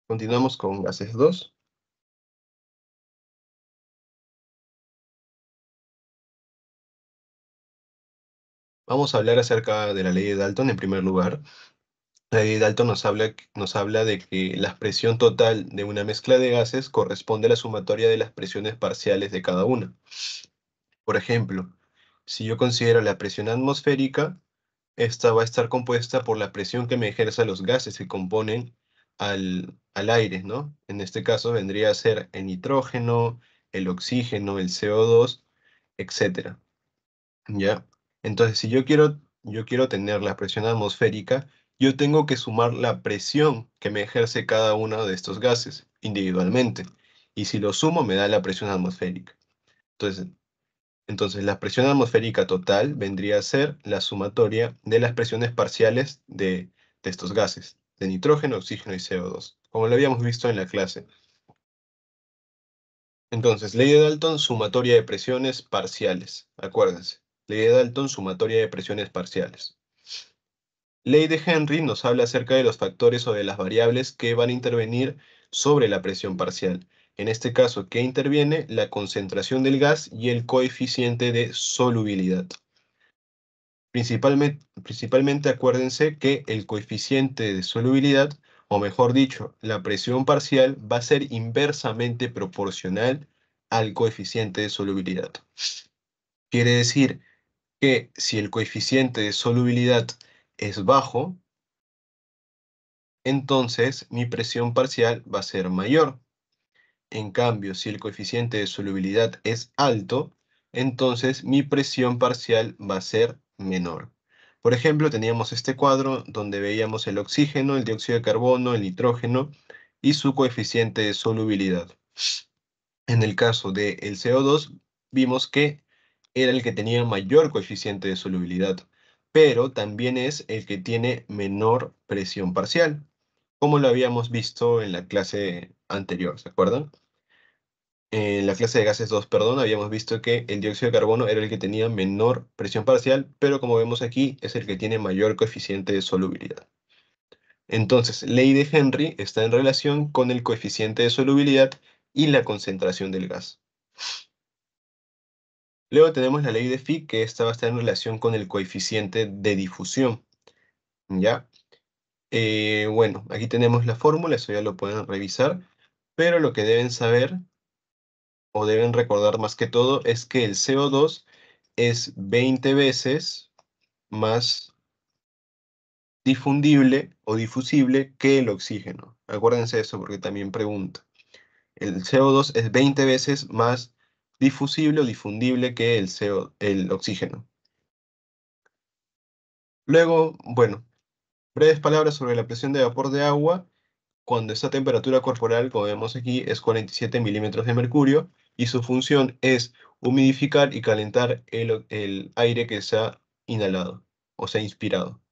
Continuamos con gases 2. Vamos a hablar acerca de la ley de Dalton en primer lugar de eh, Dalton nos habla, nos habla de que la presión total de una mezcla de gases corresponde a la sumatoria de las presiones parciales de cada una. Por ejemplo, si yo considero la presión atmosférica, esta va a estar compuesta por la presión que me ejercen los gases que componen al, aire, ¿no? En este caso vendría a ser el nitrógeno, el oxígeno, el CO2, etcétera. ¿Ya? Entonces, si yo quiero, yo quiero tener la presión atmosférica, yo tengo que sumar la presión que me ejerce cada uno de estos gases individualmente. Y si lo sumo, me da la presión atmosférica. Entonces, entonces la presión atmosférica total vendría a ser la sumatoria de las presiones parciales de, de estos gases, de nitrógeno, oxígeno y CO2, como lo habíamos visto en la clase. Entonces, ley de Dalton, sumatoria de presiones parciales. Acuérdense, ley de Dalton, sumatoria de presiones parciales. Ley de Henry nos habla acerca de los factores o de las variables que van a intervenir sobre la presión parcial. En este caso, ¿qué interviene? La concentración del gas y el coeficiente de solubilidad. Principalmente, acuérdense que el coeficiente de solubilidad, o mejor dicho, la presión parcial, va a ser inversamente proporcional al coeficiente de solubilidad. Quiere decir que si el coeficiente de solubilidad es bajo, entonces mi presión parcial va a ser mayor. En cambio, si el coeficiente de solubilidad es alto, entonces mi presión parcial va a ser menor. Por ejemplo, teníamos este cuadro donde veíamos el oxígeno, el dióxido de carbono, el nitrógeno y su coeficiente de solubilidad. En el caso del CO2, vimos que era el que tenía mayor coeficiente de solubilidad pero también es el que tiene menor presión parcial, como lo habíamos visto en la clase anterior, ¿se acuerdan? En la clase de gases 2, perdón, habíamos visto que el dióxido de carbono era el que tenía menor presión parcial, pero como vemos aquí, es el que tiene mayor coeficiente de solubilidad. Entonces, ley de Henry está en relación con el coeficiente de solubilidad y la concentración del gas. Luego tenemos la ley de Fick, que esta va a estar en relación con el coeficiente de difusión. ¿Ya? Eh, bueno, aquí tenemos la fórmula, eso ya lo pueden revisar, pero lo que deben saber o deben recordar más que todo es que el CO2 es 20 veces más difundible o difusible que el oxígeno. Acuérdense eso porque también pregunta. El CO2 es 20 veces más difusible o difundible que el, el oxígeno. Luego, bueno, breves palabras sobre la presión de vapor de agua. Cuando esta temperatura corporal, como vemos aquí, es 47 milímetros de mercurio y su función es humidificar y calentar el, aire que se ha inhalado o se ha inspirado.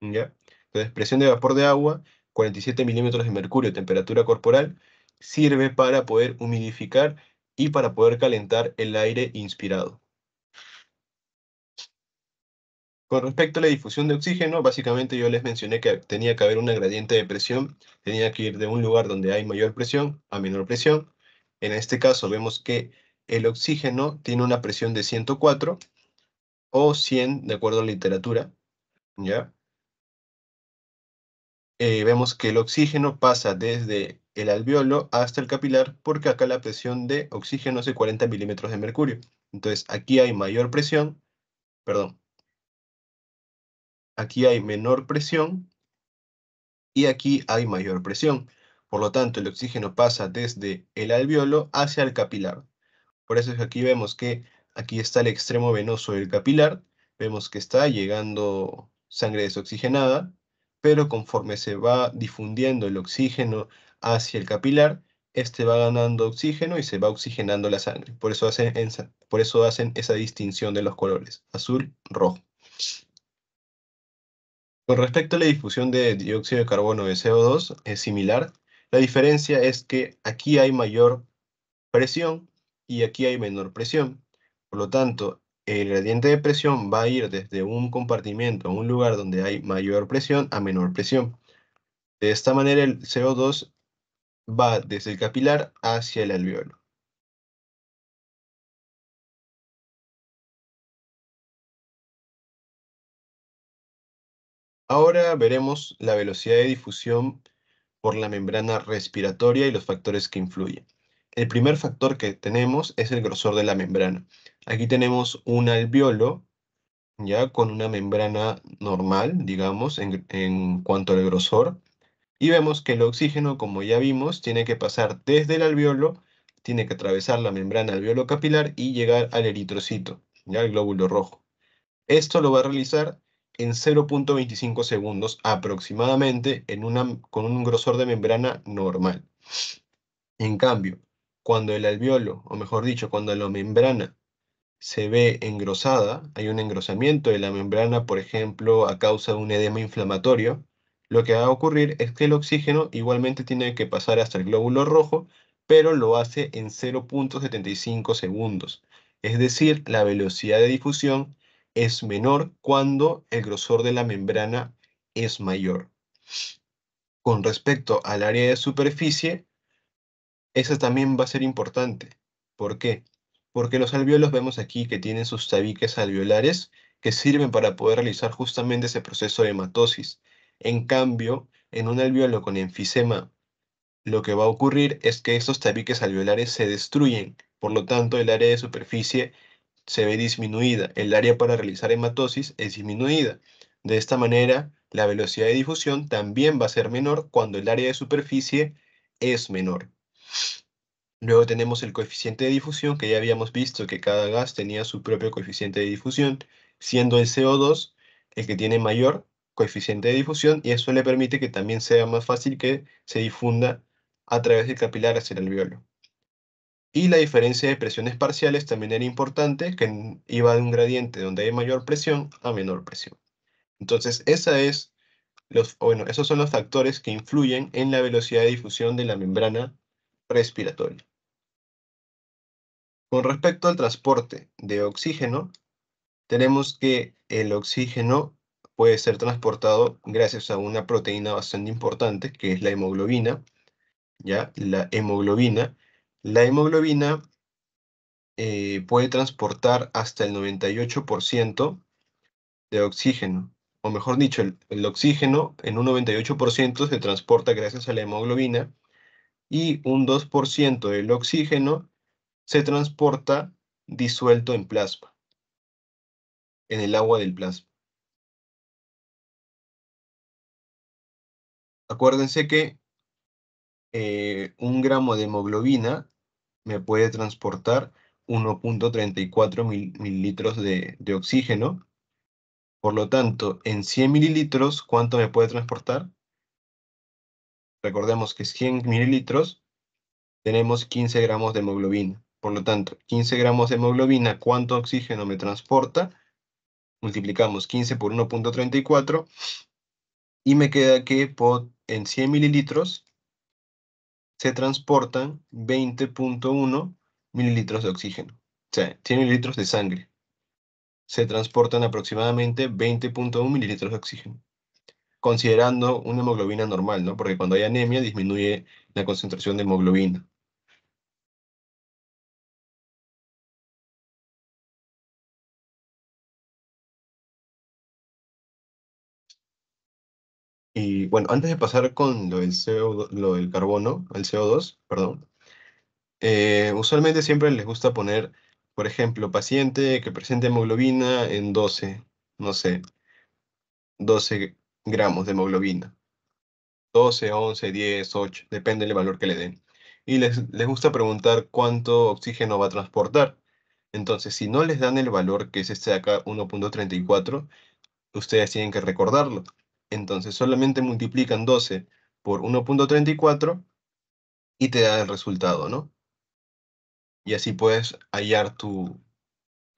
Entonces, presión de vapor de agua, 47 milímetros de mercurio, temperatura corporal, sirve para poder humidificar y para poder calentar el aire inspirado. Con respecto a la difusión de oxígeno, básicamente yo les mencioné que tenía que haber una gradiente de presión, tenía que ir de un lugar donde hay mayor presión a menor presión. En este caso vemos que el oxígeno tiene una presión de 104 o 100 de acuerdo a la literatura. ¿ya? Eh, vemos que el oxígeno pasa desde el alveolo hasta el capilar, porque acá la presión de oxígeno es de 40 milímetros de mercurio. Entonces aquí hay mayor presión, perdón, aquí hay menor presión y aquí hay mayor presión. Por lo tanto, el oxígeno pasa desde el alveolo hacia el capilar. Por eso es que aquí vemos que aquí está el extremo venoso del capilar, vemos que está llegando sangre desoxigenada, pero conforme se va difundiendo el oxígeno hacia el capilar, este va ganando oxígeno y se va oxigenando la sangre. Por eso hacen, por eso hacen esa distinción de los colores, azul, rojo. Con respecto a la difusión de dióxido de carbono de CO2, es similar. La diferencia es que aquí hay mayor presión y aquí hay menor presión. Por lo tanto, el gradiente de presión va a ir desde un compartimiento a un lugar donde hay mayor presión a menor presión. De esta manera el CO2 va desde el capilar hacia el alveolo. Ahora veremos la velocidad de difusión por la membrana respiratoria y los factores que influyen. El primer factor que tenemos es el grosor de la membrana. Aquí tenemos un alveolo, ya con una membrana normal, digamos, en, en cuanto al grosor, y vemos que el oxígeno, como ya vimos, tiene que pasar desde el alveolo, tiene que atravesar la membrana alveolo capilar y llegar al eritrocito, al glóbulo rojo. Esto lo va a realizar en 0.25 segundos aproximadamente en con un grosor de membrana normal. En cambio, cuando el alveolo, o mejor dicho, cuando la membrana se ve engrosada, hay un engrosamiento de la membrana, por ejemplo, a causa de un edema inflamatorio, lo que va a ocurrir es que el oxígeno igualmente tiene que pasar hasta el glóbulo rojo, pero lo hace en 0.75 segundos. Es decir, la velocidad de difusión es menor cuando el grosor de la membrana es mayor. Con respecto al área de superficie, esa también va a ser importante. ¿Por qué? Porque los alveolos vemos aquí que tienen sus tabiques alveolares que sirven para poder realizar justamente ese proceso de hematosis. En cambio, en un alveolo con enfisema, lo que va a ocurrir es que estos tabiques alveolares se destruyen, por lo tanto el área de superficie se ve disminuida, el área para realizar hematosis es disminuida. De esta manera, la velocidad de difusión también va a ser menor cuando el área de superficie es menor. Luego tenemos el coeficiente de difusión, que ya habíamos visto que cada gas tenía su propio coeficiente de difusión, siendo el CO2 el que tiene mayor coeficiente de difusión y eso le permite que también sea más fácil que se difunda a través del capilar hacia el alveolo. Y la diferencia de presiones parciales también era importante, que iba de un gradiente donde hay mayor presión a menor presión. Entonces, esa bueno, esos son los factores que influyen en la velocidad de difusión de la membrana respiratoria. Con respecto al transporte de oxígeno, tenemos que el oxígeno puede ser transportado gracias a una proteína bastante importante, que es la hemoglobina. ¿ya? La hemoglobina. La hemoglobina eh, puede transportar hasta el 98% de oxígeno. O mejor dicho, el oxígeno en un 98% se transporta gracias a la hemoglobina y un 2% del oxígeno se transporta disuelto en plasma, en el agua del plasma. acuérdense que eh, un gramo de hemoglobina me puede transportar 1.34 mililitros de, de, oxígeno. Por lo tanto, en 100 mililitros, ¿cuánto me puede transportar? Recordemos que 100 mililitros tenemos 15 gramos de hemoglobina. Por lo tanto, 15 gramos de hemoglobina, ¿cuánto oxígeno me transporta? Multiplicamos 15 por 1.34 y me queda que en 100 mililitros se transportan 20.1 mililitros de oxígeno. O sea, 100 mililitros de sangre. Se transportan aproximadamente 20.1 mililitros de oxígeno. Considerando una hemoglobina normal, ¿no? Porque cuando hay anemia disminuye la concentración de hemoglobina. Y bueno, antes de pasar con lo del, CO, lo del carbono, el CO2, perdón, eh, usualmente siempre les gusta poner, por ejemplo, paciente que presente hemoglobina en 12, no sé, 12 gramos de hemoglobina. 12, 11, 10, 8, depende del valor que le den. Y les, les gusta preguntar cuánto oxígeno va a transportar. Entonces, si no les dan el valor que es este de acá, 1.34, ustedes tienen que recordarlo. Entonces solamente multiplican 12 por 1.34 y te da el resultado, ¿no? Y así puedes hallar tu,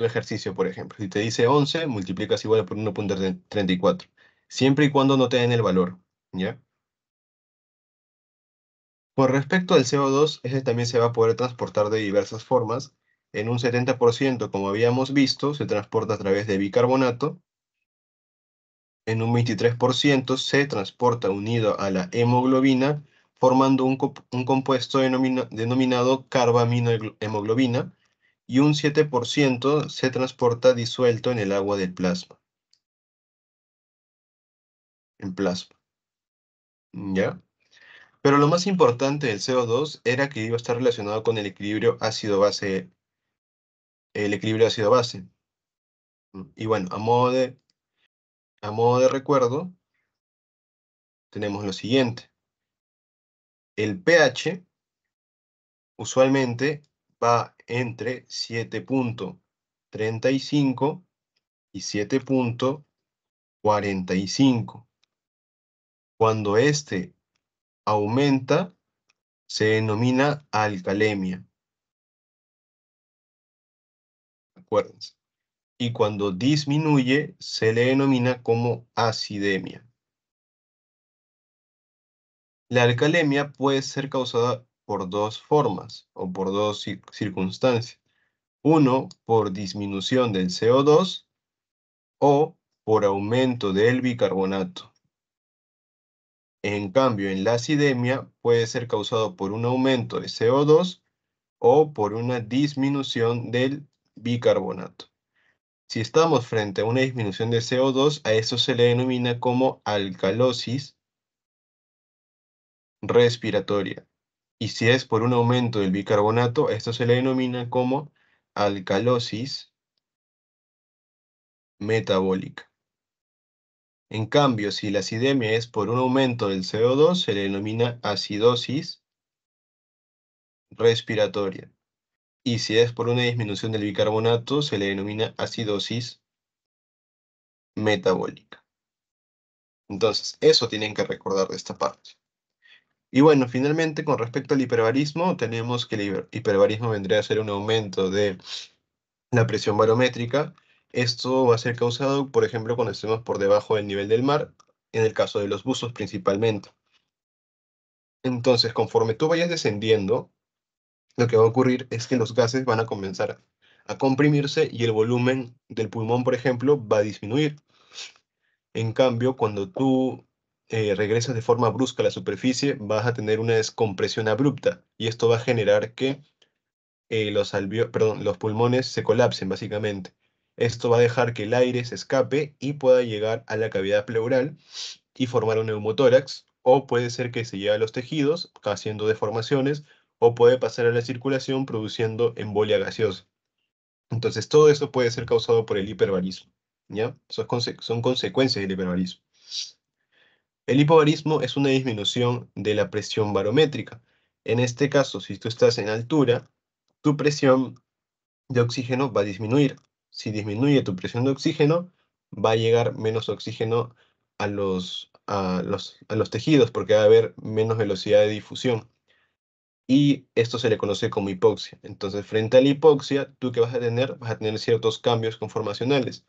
ejercicio, por ejemplo. Si te dice 11, multiplicas igual por 1.34. Siempre y cuando no te den el valor, ¿ya? Con respecto al CO2, ese también se va a poder transportar de diversas formas. En un 70%, como habíamos visto, se transporta a través de bicarbonato, en un 23% se transporta unido a la hemoglobina, formando un, compuesto denominado carbaminohemoglobina, y un 7% se transporta disuelto en el agua del plasma. En plasma. ¿Ya? Pero lo más importante del CO2 era que iba a estar relacionado con el equilibrio ácido-base, el equilibrio ácido-base. Y bueno, a modo de a modo de recuerdo, tenemos lo siguiente. El pH usualmente va entre 7.35 y 7.45. Cuando este aumenta, se denomina alcalemia. Acuérdense y cuando disminuye se le denomina como acidemia. La alcalemia puede ser causada por dos formas o por dos circunstancias. Uno, por disminución del CO2 o por aumento del bicarbonato. En cambio, en la acidemia puede ser causado por un aumento de CO2 o por una disminución del bicarbonato. Si estamos frente a una disminución de CO2, a esto se le denomina como alcalosis respiratoria. Y si es por un aumento del bicarbonato, a esto se le denomina como alcalosis metabólica. En cambio, si la acidemia es por un aumento del CO2, se le denomina acidosis respiratoria y si es por una disminución del bicarbonato, se le denomina acidosis metabólica. Entonces, eso tienen que recordar de esta parte. Y bueno, finalmente, con respecto al hiperbarismo, tenemos que el hiperbarismo vendría a ser un aumento de la presión barométrica. Esto va a ser causado, por ejemplo, cuando estemos por debajo del nivel del mar, en el caso de los buzos principalmente. Entonces, conforme tú vayas descendiendo, lo que va a ocurrir es que los gases van a comenzar a comprimirse y el volumen del pulmón, por ejemplo, va a disminuir. En cambio, cuando tú eh, regresas de forma brusca a la superficie, vas a tener una descompresión abrupta y esto va a generar que eh, los, los pulmones se colapsen, básicamente. Esto va a dejar que el aire se escape y pueda llegar a la cavidad pleural y formar un neumotórax, o puede ser que se lleve a los tejidos, haciendo deformaciones, o puede pasar a la circulación produciendo embolia gaseosa. Entonces, todo eso puede ser causado por el hiperbarismo. ¿ya? Son, consecuencias del hiperbarismo. El hipobarismo es una disminución de la presión barométrica. En este caso, si tú estás en altura, tu presión de oxígeno va a disminuir. Si disminuye tu presión de oxígeno, va a llegar menos oxígeno a los, a los tejidos porque va a haber menos velocidad de difusión y esto se le conoce como hipoxia. Entonces, frente a la hipoxia, ¿tú que vas a tener? Vas a tener ciertos cambios conformacionales.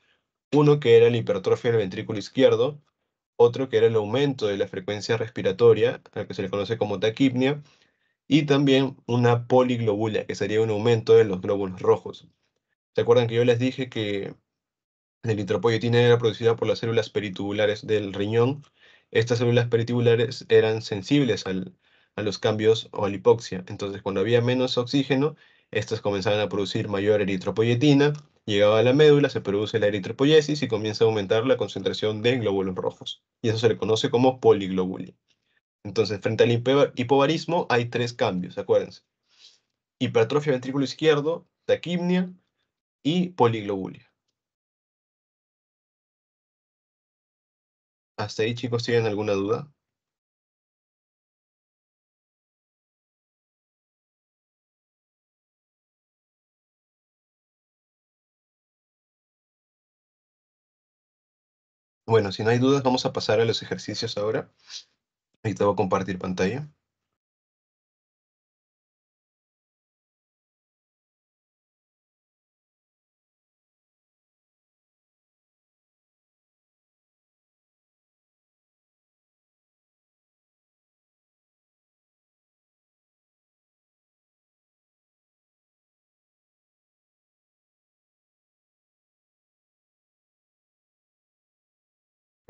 Uno que era la hipertrofia del ventrículo izquierdo, otro que era el aumento de la frecuencia respiratoria, al que se le conoce como taquipnia, y también una poliglobulia, que sería un aumento de los glóbulos rojos. ¿Se acuerdan que yo les dije que la eritropoyetina era producida por las células peritubulares del riñón? Estas células peritubulares eran sensibles al, a los cambios o a la hipoxia. Entonces, cuando había menos oxígeno, estas comenzaban a producir mayor eritropoyetina, llegaba a la médula, se produce la eritropoyesis y comienza a aumentar la concentración de glóbulos rojos. Y eso se le conoce como poliglobulia. Entonces, frente al hipovarismo hay tres cambios, acuérdense. Hipertrofia ventrículo izquierdo, taquimnia y poliglobulia. Hasta ahí, chicos, ¿tienen alguna duda? Bueno, si no hay dudas, vamos a pasar a los ejercicios ahora. Ahorita voy a compartir pantalla.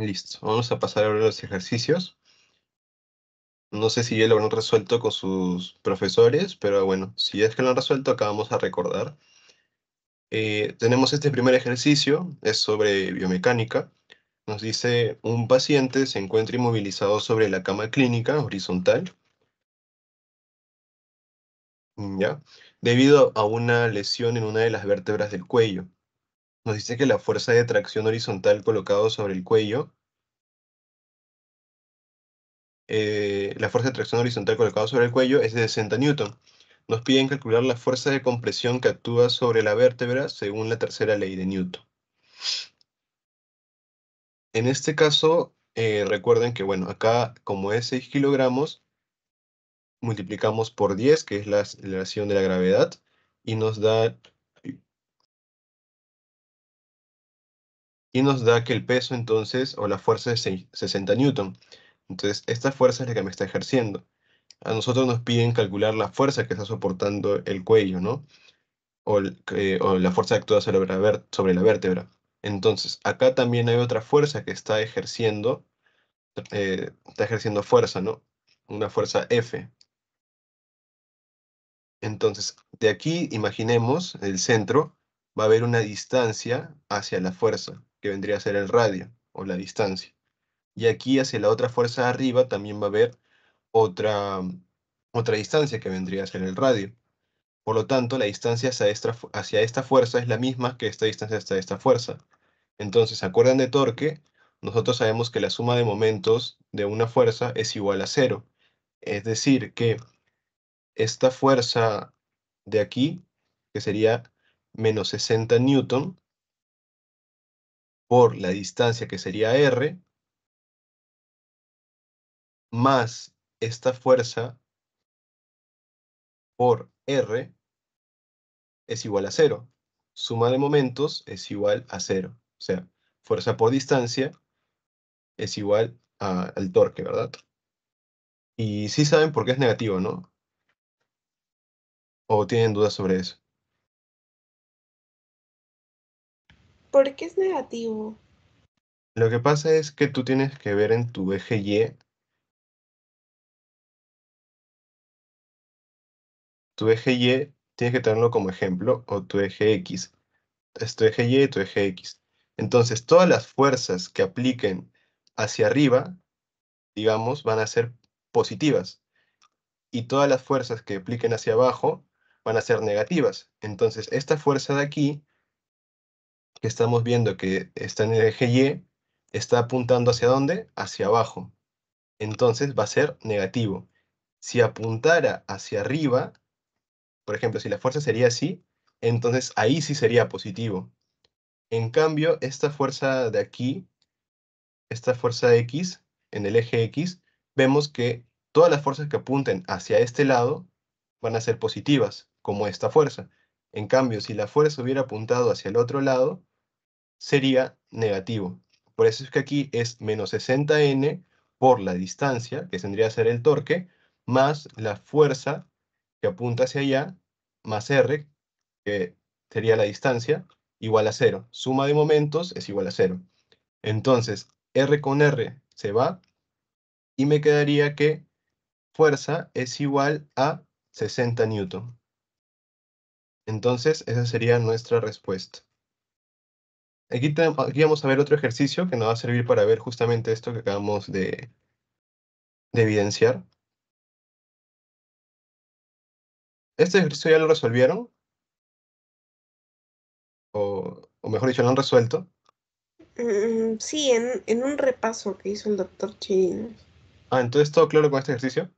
Listo, vamos a pasar ahora a los ejercicios. No sé si ya lo han resuelto con sus profesores, pero bueno, si es que lo han resuelto, acá vamos a recordar. Eh, tenemos este primer ejercicio, es sobre biomecánica. Nos dice, un paciente se encuentra inmovilizado sobre la cama clínica horizontal. Mm, ¿Ya? Debido a una lesión en una de las vértebras del cuello nos dice que la fuerza de tracción horizontal colocado sobre el cuello, eh, la fuerza de tracción horizontal colocada sobre el cuello es de 60 newton. Nos piden calcular la fuerza de compresión que actúa sobre la vértebra según la tercera ley de Newton. En este caso, eh, recuerden que, bueno, acá como es 6 kilogramos, multiplicamos por 10, que es la aceleración de la gravedad, y nos da y nos da que el peso entonces o la fuerza es 60 newton. Entonces esta fuerza es la que me está ejerciendo. A nosotros nos piden calcular la fuerza que está soportando el cuello, ¿no? O, eh, la fuerza que actúa sobre la, vértebra. Entonces, acá también hay otra fuerza que está ejerciendo, eh, está ejerciendo fuerza, ¿no? Una fuerza F. Entonces, de aquí, imaginemos, el centro, va a haber una distancia hacia la fuerza que vendría a ser el radio o la distancia. Y aquí hacia la otra fuerza arriba también va a haber otra, mm, otra distancia que vendría a ser el radio. Por lo tanto, la distancia hacia esta, fuerza es la misma que esta distancia hacia esta fuerza. Entonces, ¿se acuerdan de torque? Nosotros sabemos que la suma de momentos de una fuerza es igual a cero. Es decir, que esta fuerza de aquí, que sería menos 60 newton, por la distancia que sería R, más esta fuerza por R es igual a cero. Suma de momentos es igual a cero. O sea, fuerza por distancia es igual al torque, ¿verdad? Y sí saben por qué es negativo, ¿no? ¿O tienen dudas sobre eso? ¿Por qué es negativo? Lo que pasa es que tú tienes que ver en tu eje Y. Tu eje Y tienes que tenerlo como ejemplo, o tu eje X. Es tu eje Y y tu eje X. Entonces, todas las fuerzas que apliquen hacia arriba, digamos, van a ser positivas. Y todas las fuerzas que apliquen hacia abajo van a ser negativas. Entonces, esta fuerza de aquí que estamos viendo que está en el eje Y, está apuntando hacia dónde? Hacia abajo. Entonces va a ser negativo. Si apuntara hacia arriba, por ejemplo, si la fuerza sería así, entonces ahí sí sería positivo. En cambio, esta fuerza de aquí, esta fuerza X, en el eje X, vemos que todas las fuerzas que apunten hacia este lado van a ser positivas, como esta fuerza. En cambio, si la fuerza hubiera apuntado hacia el otro lado, sería negativo. Por eso es que aquí es menos 60N por la distancia, que tendría que ser el torque, más la fuerza que apunta hacia allá, más R, que sería la distancia, igual a cero. Suma de momentos es igual a cero. Entonces, R con R se va y me quedaría que fuerza es igual a 60 newton. Entonces, esa sería nuestra respuesta. Aquí, vamos a ver otro ejercicio que nos va a servir para ver justamente esto que acabamos de, de evidenciar. ¿Este ejercicio ya lo resolvieron? O, mejor dicho, ¿lo han resuelto? Mm, sí, en, en, un repaso que hizo el doctor Chirinos. Ah, entonces todo claro con este ejercicio.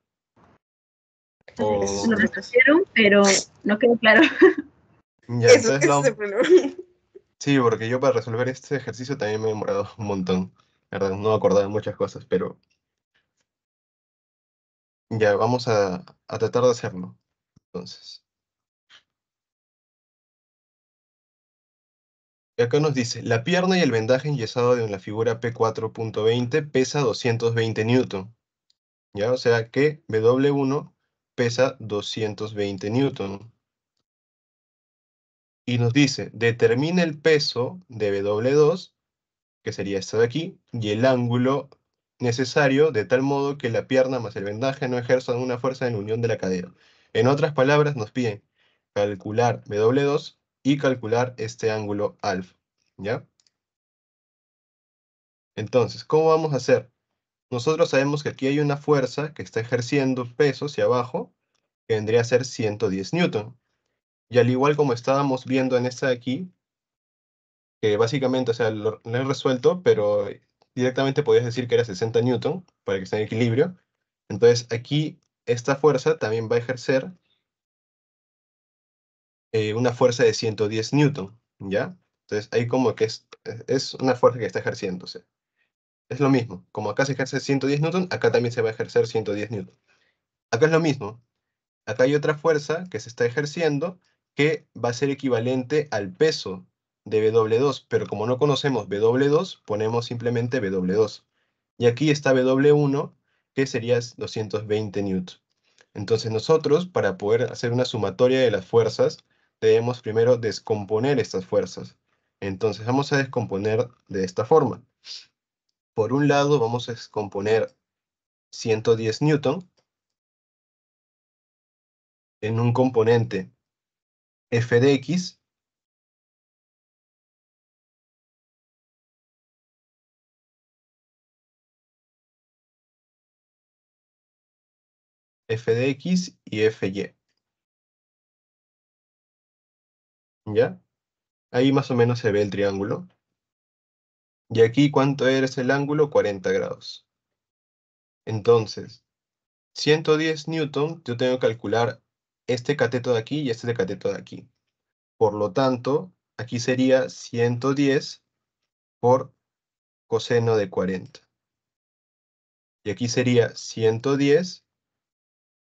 Lo resolvieron, pero no quedó claro. Ya, Eso, entonces, lo... Sí, porque yo para resolver este ejercicio también me he demorado un montón. verdad, no acordaba muchas cosas, pero ya vamos a, tratar de hacerlo. Entonces. Acá nos dice, la pierna y el vendaje enyesado de la figura P4.20 pesa 220 newton. ¿Ya? O sea que W1 pesa 220 newton y nos dice, determina el peso de W2, que sería esto de aquí, y el ángulo necesario de tal modo que la pierna más el vendaje no ejerzan una fuerza en la unión de la cadera. En otras palabras, nos piden calcular W2 y calcular este ángulo alfa, ¿ya? Entonces, ¿cómo vamos a hacer? Nosotros sabemos que aquí hay una fuerza que está ejerciendo peso hacia abajo, que vendría a ser 110 newton. Y al igual como estábamos viendo en esta de aquí, que básicamente, o sea, lo, he resuelto, pero directamente podías decir que era 60 newton para que esté en equilibrio. Entonces aquí esta fuerza también va a ejercer eh, una fuerza de 110 newton, ¿ya? Entonces ahí como que es, es una fuerza que está ejerciéndose. Es lo mismo, como acá se ejerce 110 newton, acá también se va a ejercer 110 newton. Acá es lo mismo, acá hay otra fuerza que se está ejerciendo, que va a ser equivalente al peso de W2, pero como no conocemos W2, ponemos simplemente W2. Y aquí está W1, que sería 220 newton. Entonces nosotros, para poder hacer una sumatoria de las fuerzas, debemos primero descomponer estas fuerzas. Entonces vamos a descomponer de esta forma. Por un lado vamos a descomponer 110 newton en un componente f de x f de x y F Y. ¿Ya? Ahí más o menos se ve el triángulo. Y aquí, ¿cuánto eres el ángulo? 40 grados. Entonces, 110 newton, yo tengo que calcular este cateto de aquí y este cateto de aquí. Por lo tanto, aquí sería 110 por coseno de 40. Y aquí sería 110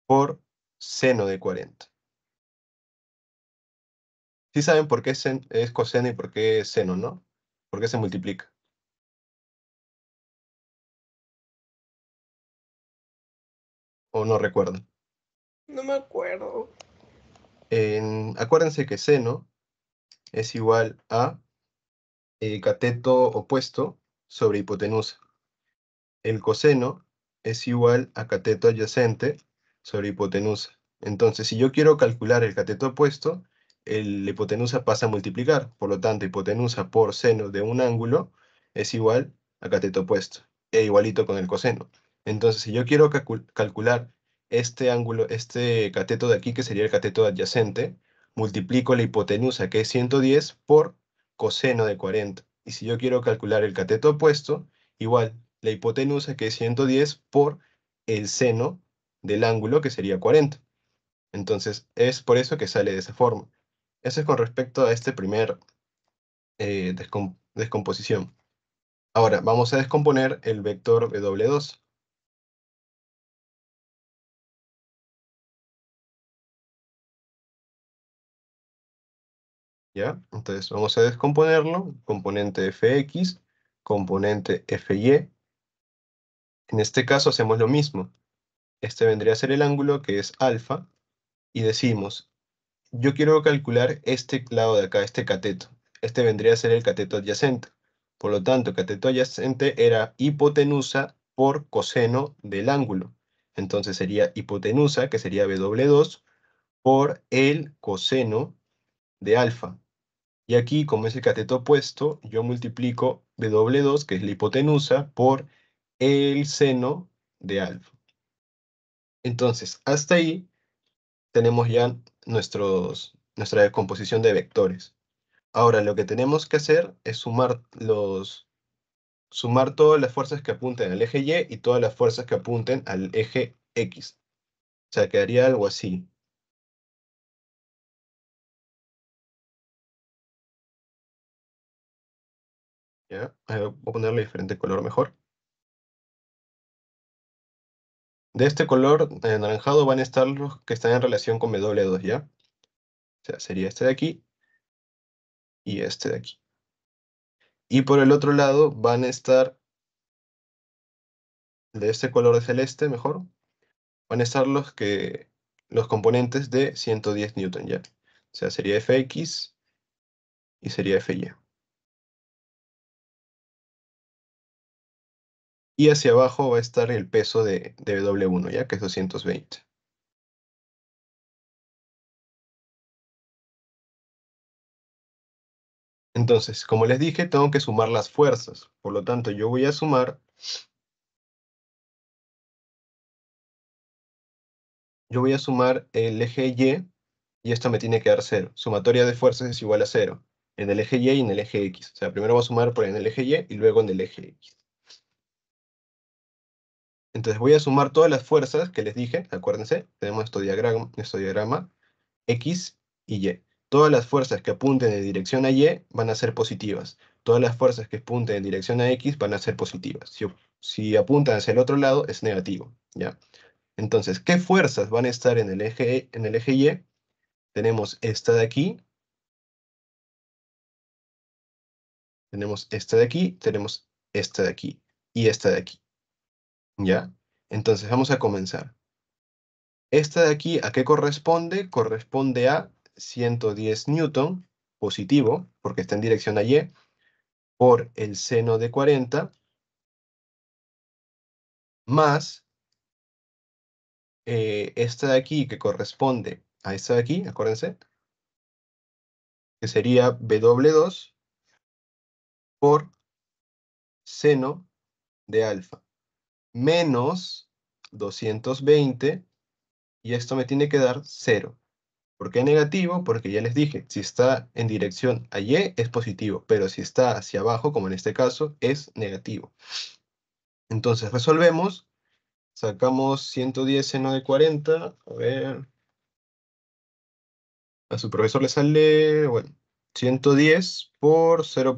por seno de 40. Sí saben por qué es, coseno y por qué es seno, ¿no? ¿Por qué se multiplica. ¿O no recuerdan? No me acuerdo. acuérdense que seno es igual a eh, cateto opuesto sobre hipotenusa. El coseno es igual a cateto adyacente sobre hipotenusa. Entonces, si yo quiero calcular el cateto opuesto, el, la hipotenusa pasa a multiplicar. Por lo tanto, hipotenusa por seno de un ángulo es igual a cateto opuesto, e igualito con el coseno. Entonces, si yo quiero calcular este ángulo, este cateto de aquí, que sería el cateto adyacente, multiplico la hipotenusa, que es 110, por coseno de 40. Y si yo quiero calcular el cateto opuesto, igual, la hipotenusa, que es 110, por el seno del ángulo, que sería 40. Entonces, es por eso que sale de esa forma. Eso es con respecto a este primer eh, descomposición. Ahora, vamos a descomponer el vector W2. Entonces vamos a descomponerlo, componente fx, componente fy. En este caso hacemos lo mismo. Este vendría a ser el ángulo que es alfa, y decimos, yo quiero calcular este lado de acá, este cateto. Este vendría a ser el cateto adyacente. Por lo tanto, cateto adyacente era hipotenusa por coseno del ángulo. Entonces sería hipotenusa, que sería W2, por el coseno de alfa. Y aquí, como es el cateto opuesto, yo multiplico W2, que es la hipotenusa, por el seno de alfa. Entonces, hasta ahí tenemos ya nuestra descomposición de vectores. Ahora, lo que tenemos que hacer es sumar, los, sumar todas las fuerzas que apunten al eje Y y todas las fuerzas que apunten al eje X. O sea, quedaría algo así. Eh, voy a ponerle diferente color mejor. De este color eh, anaranjado van a estar los que están en relación con W2, ¿ya? O sea, sería este de aquí y este de aquí. Y por el otro lado van a estar, de este color de celeste mejor, van a estar los, que, los componentes de 110 Newton, ¿ya? O sea, sería Fx y sería Fy. y hacia abajo va a estar el peso de, W1, ya que es 220. Entonces, como les dije, tengo que sumar las fuerzas. Por lo tanto, yo voy a sumar... Yo voy a sumar el eje Y y esto me tiene que dar 0. Sumatoria de fuerzas es igual a 0 en el eje Y y en el eje X. O sea, primero voy a sumar por en el eje Y y luego en el eje X. Entonces voy a sumar todas las fuerzas que les dije, acuérdense, tenemos nuestro diagrama, X y Y. Todas las fuerzas que apunten en dirección a Y van a ser positivas. Todas las fuerzas que apunten en dirección a X van a ser positivas. Si, apuntan hacia el otro lado, es negativo. ¿ya? Entonces, ¿qué fuerzas van a estar en el eje, en el eje Y? Tenemos esta de aquí. Tenemos esta de aquí, tenemos esta de aquí y esta de aquí. ¿Ya? Entonces vamos a comenzar. Esta de aquí, ¿a qué corresponde? Corresponde a 110 newton, positivo, porque está en dirección a Y, por el seno de 40, más eh, esta de aquí, que corresponde a esta de aquí, acuérdense, que sería W2 por seno de alfa menos 220 y esto me tiene que dar 0. ¿Por qué negativo? Porque ya les dije, si está en dirección a Y es positivo, pero si está hacia abajo, como en este caso, es negativo. Entonces resolvemos, sacamos 110 seno de 40, a ver... A su profesor le sale, bueno, 110 por 0.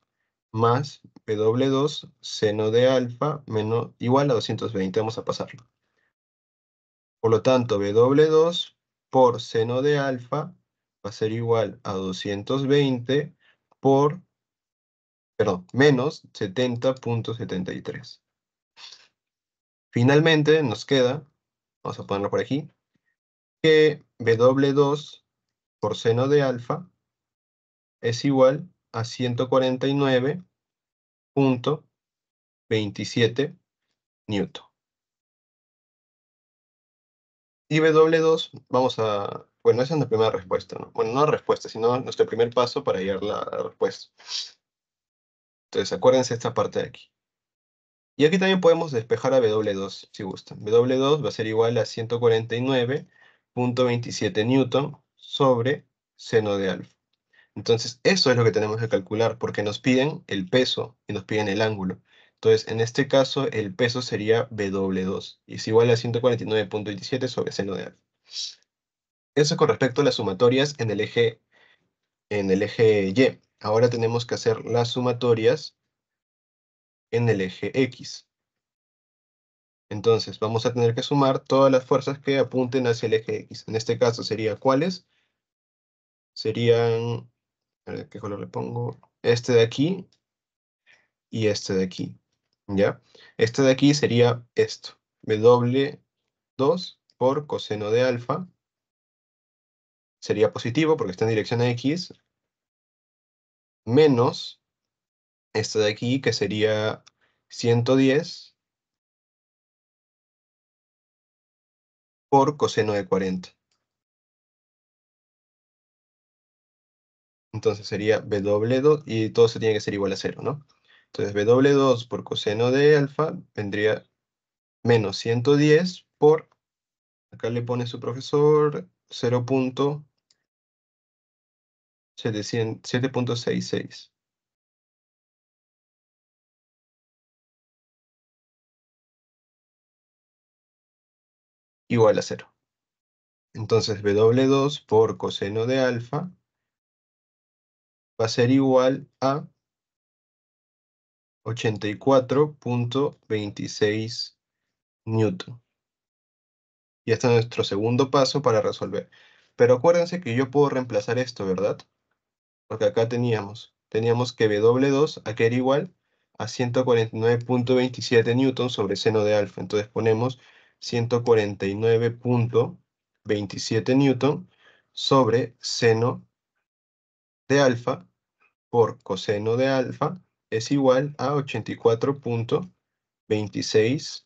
más W2 seno de alfa menos, igual a 220. Vamos a pasarlo. Por lo tanto, W2 por seno de alfa va a ser igual a 220 por, perdón, menos 70.73. Finalmente nos queda, vamos a ponerlo por aquí, que W2 por seno de alfa es igual a, a 149.27 newton. Y W2, vamos a... Bueno, esa es la primera respuesta, ¿no? Bueno, no respuesta, sino nuestro primer paso para llegar la, respuesta. Entonces, acuérdense esta parte de aquí. Y aquí también podemos despejar a W2, si gustan. W2 va a ser igual a 149.27 newton sobre seno de alfa. Entonces, eso es lo que tenemos que calcular porque nos piden el peso y nos piden el ángulo. Entonces, en este caso, el peso sería W2 y es igual a 149.27 sobre seno de A. Eso con respecto a las sumatorias en el eje, en el eje Y. Ahora tenemos que hacer las sumatorias en el eje X. Entonces, vamos a tener que sumar todas las fuerzas que apunten hacia el eje X. En este caso, ¿sería cuáles? Serían a ¿qué color le pongo? Este de aquí y este de aquí, ¿ya? Este de aquí sería esto, W2 por coseno de alfa. Sería positivo porque está en dirección a X, menos este de aquí, que sería 110 por coseno de 40. Entonces sería W2 y todo se tiene que ser igual a 0, ¿no? Entonces W2 por coseno de alfa vendría menos 110 por, acá le pone su profesor, 0.766. igual a 0. Entonces W2 por coseno de alfa va a ser igual a 84.26 newton. Y este es nuestro segundo paso para resolver. Pero acuérdense que yo puedo reemplazar esto, ¿verdad? Porque acá teníamos, teníamos que W2 aquí era igual a 149.27 newton sobre seno de alfa. Entonces ponemos 149.27 newton sobre seno de alfa por coseno de alfa es igual a 84.26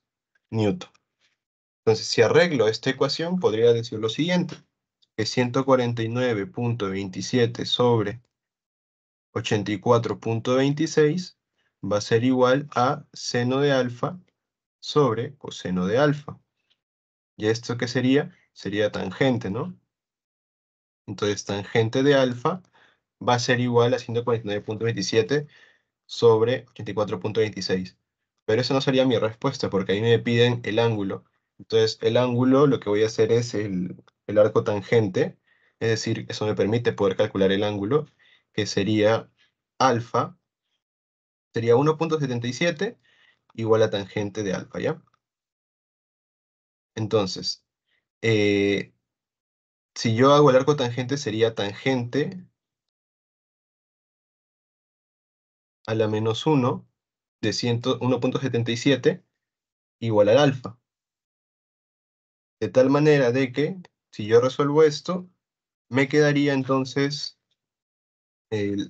newton. Entonces, si arreglo esta ecuación, podría decir lo siguiente, que 149.27 sobre 84.26 va a ser igual a seno de alfa sobre coseno de alfa. ¿Y esto qué sería? Sería tangente, ¿no? Entonces, tangente de alfa va a ser igual a 149.27 sobre 84.26. Pero esa no sería mi respuesta, porque ahí me piden el ángulo. Entonces, el ángulo lo que voy a hacer es el, arco tangente, es decir, eso me permite poder calcular el ángulo, que sería alfa, sería 1.77 igual a tangente de alfa, ¿ya? Entonces, eh, si yo hago el arco tangente, sería tangente a la menos 1 de 1.77 igual al alfa. De tal manera de que, si yo resuelvo esto, me quedaría entonces que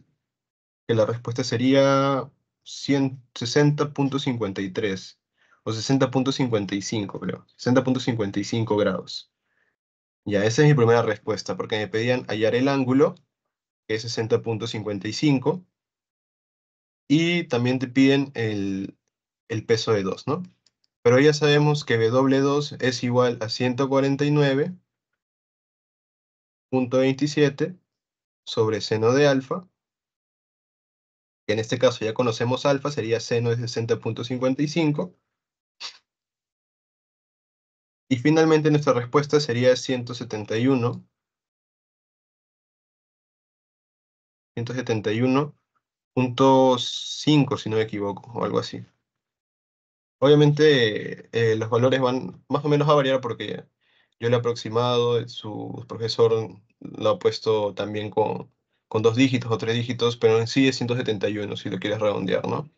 la respuesta sería 60.53 o 60.55 creo, 60.55 grados. Ya, esa es mi primera respuesta, porque me pedían hallar el ángulo, que es 60.55, y también te piden el, peso de 2, ¿no? Pero ya sabemos que W2 es igual a 149.27 sobre seno de alfa, que en este caso ya conocemos alfa, sería seno de 60.55. Y finalmente nuestra respuesta sería 171. 171 0.5, si no me equivoco, o algo así. Obviamente eh, los valores van más o menos a variar porque yo lo he aproximado, su profesor lo ha puesto también con, con dos dígitos o tres dígitos, pero en sí es 171 si lo quieres redondear, ¿no?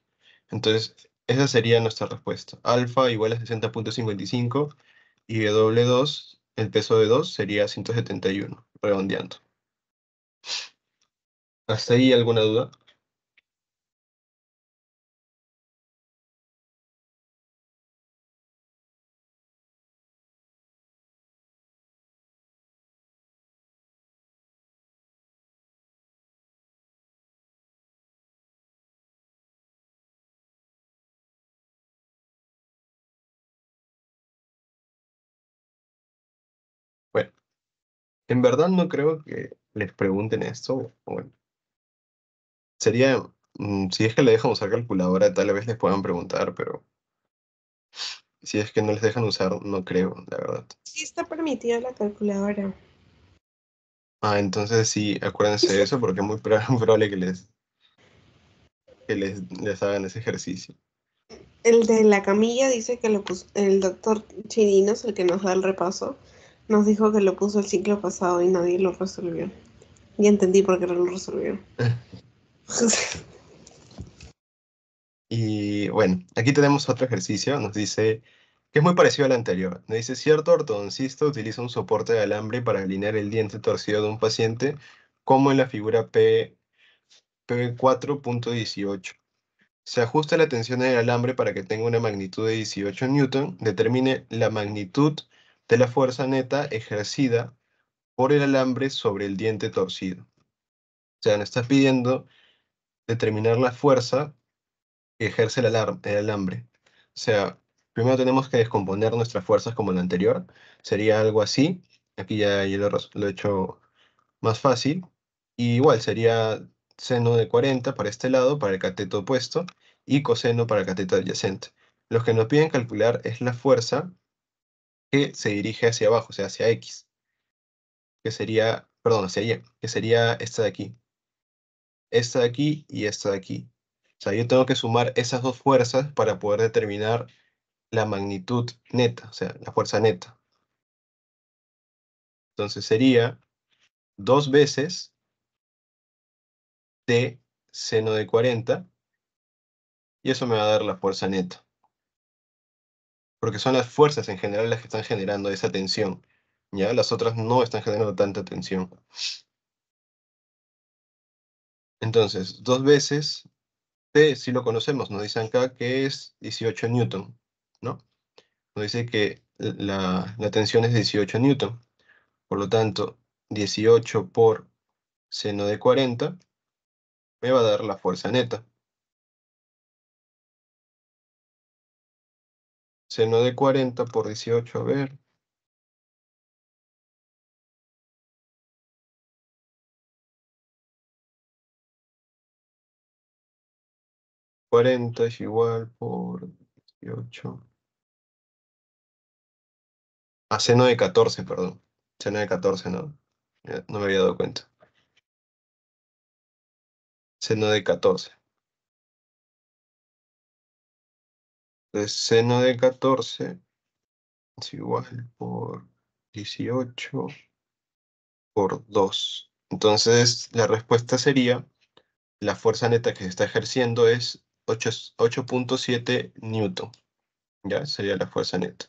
Entonces, esa sería nuestra respuesta. Alfa igual a 60.55 y W2, el peso de 2 sería 171, redondeando. ¿Hasta ahí alguna duda? En verdad no creo que les pregunten esto. sería, mm, si es que le dejan usar calculadora, tal vez les puedan preguntar, pero si es que no les dejan usar, no creo, la verdad. Sí está permitida la calculadora. Ah, entonces sí, acuérdense de eso porque es muy probable que les, que les, les hagan ese ejercicio. El de la camilla dice que lo el doctor Chirinos, el que nos da el repaso, nos dijo que lo puso el ciclo pasado y nadie lo resolvió. Y entendí por qué no lo resolvió. y bueno, aquí tenemos otro ejercicio. Nos dice que es muy parecido al anterior. Nos dice, cierto ortodoncista utiliza un soporte de alambre para alinear el diente torcido de un paciente, como en la figura P, P4.18. Se ajusta la tensión del alambre para que tenga una magnitud de 18 newton, determine la magnitud de la fuerza neta ejercida por el alambre sobre el diente torcido. O sea, nos está pidiendo determinar la fuerza que ejerce el, el alambre. O sea, primero tenemos que descomponer nuestras fuerzas como la anterior. Sería algo así. Aquí ya, lo, he hecho más fácil. igual sería seno de 40 para este lado, para el cateto opuesto, y coseno para el cateto adyacente. Lo que nos piden calcular es la fuerza que se dirige hacia abajo, o sea, hacia X, que sería, perdón, hacia Y, que sería esta de aquí. Esta de aquí y esta de aquí. O sea, yo tengo que sumar esas dos fuerzas para poder determinar la magnitud neta, o sea, la fuerza neta. Entonces sería dos veces de seno de 40 y eso me va a dar la fuerza neta porque son las fuerzas en general las que están generando esa tensión, ¿ya? Las otras no están generando tanta tensión. Entonces, dos veces, T si lo conocemos, nos dicen acá que es 18 Newton, ¿no? Nos dice que la, tensión es 18 Newton. Por lo tanto, 18 por seno de 40 me va a dar la fuerza neta. Seno de 40 por 18, a ver. 40 es igual por 18. A ah, seno de 14, perdón. Seno de 14, no. No me había dado cuenta. Seno de 14. seno de 14 es igual por 18 por 2. Entonces, la respuesta sería, la fuerza neta que se está ejerciendo es 8.7 newton. ¿Ya? Sería la fuerza neta.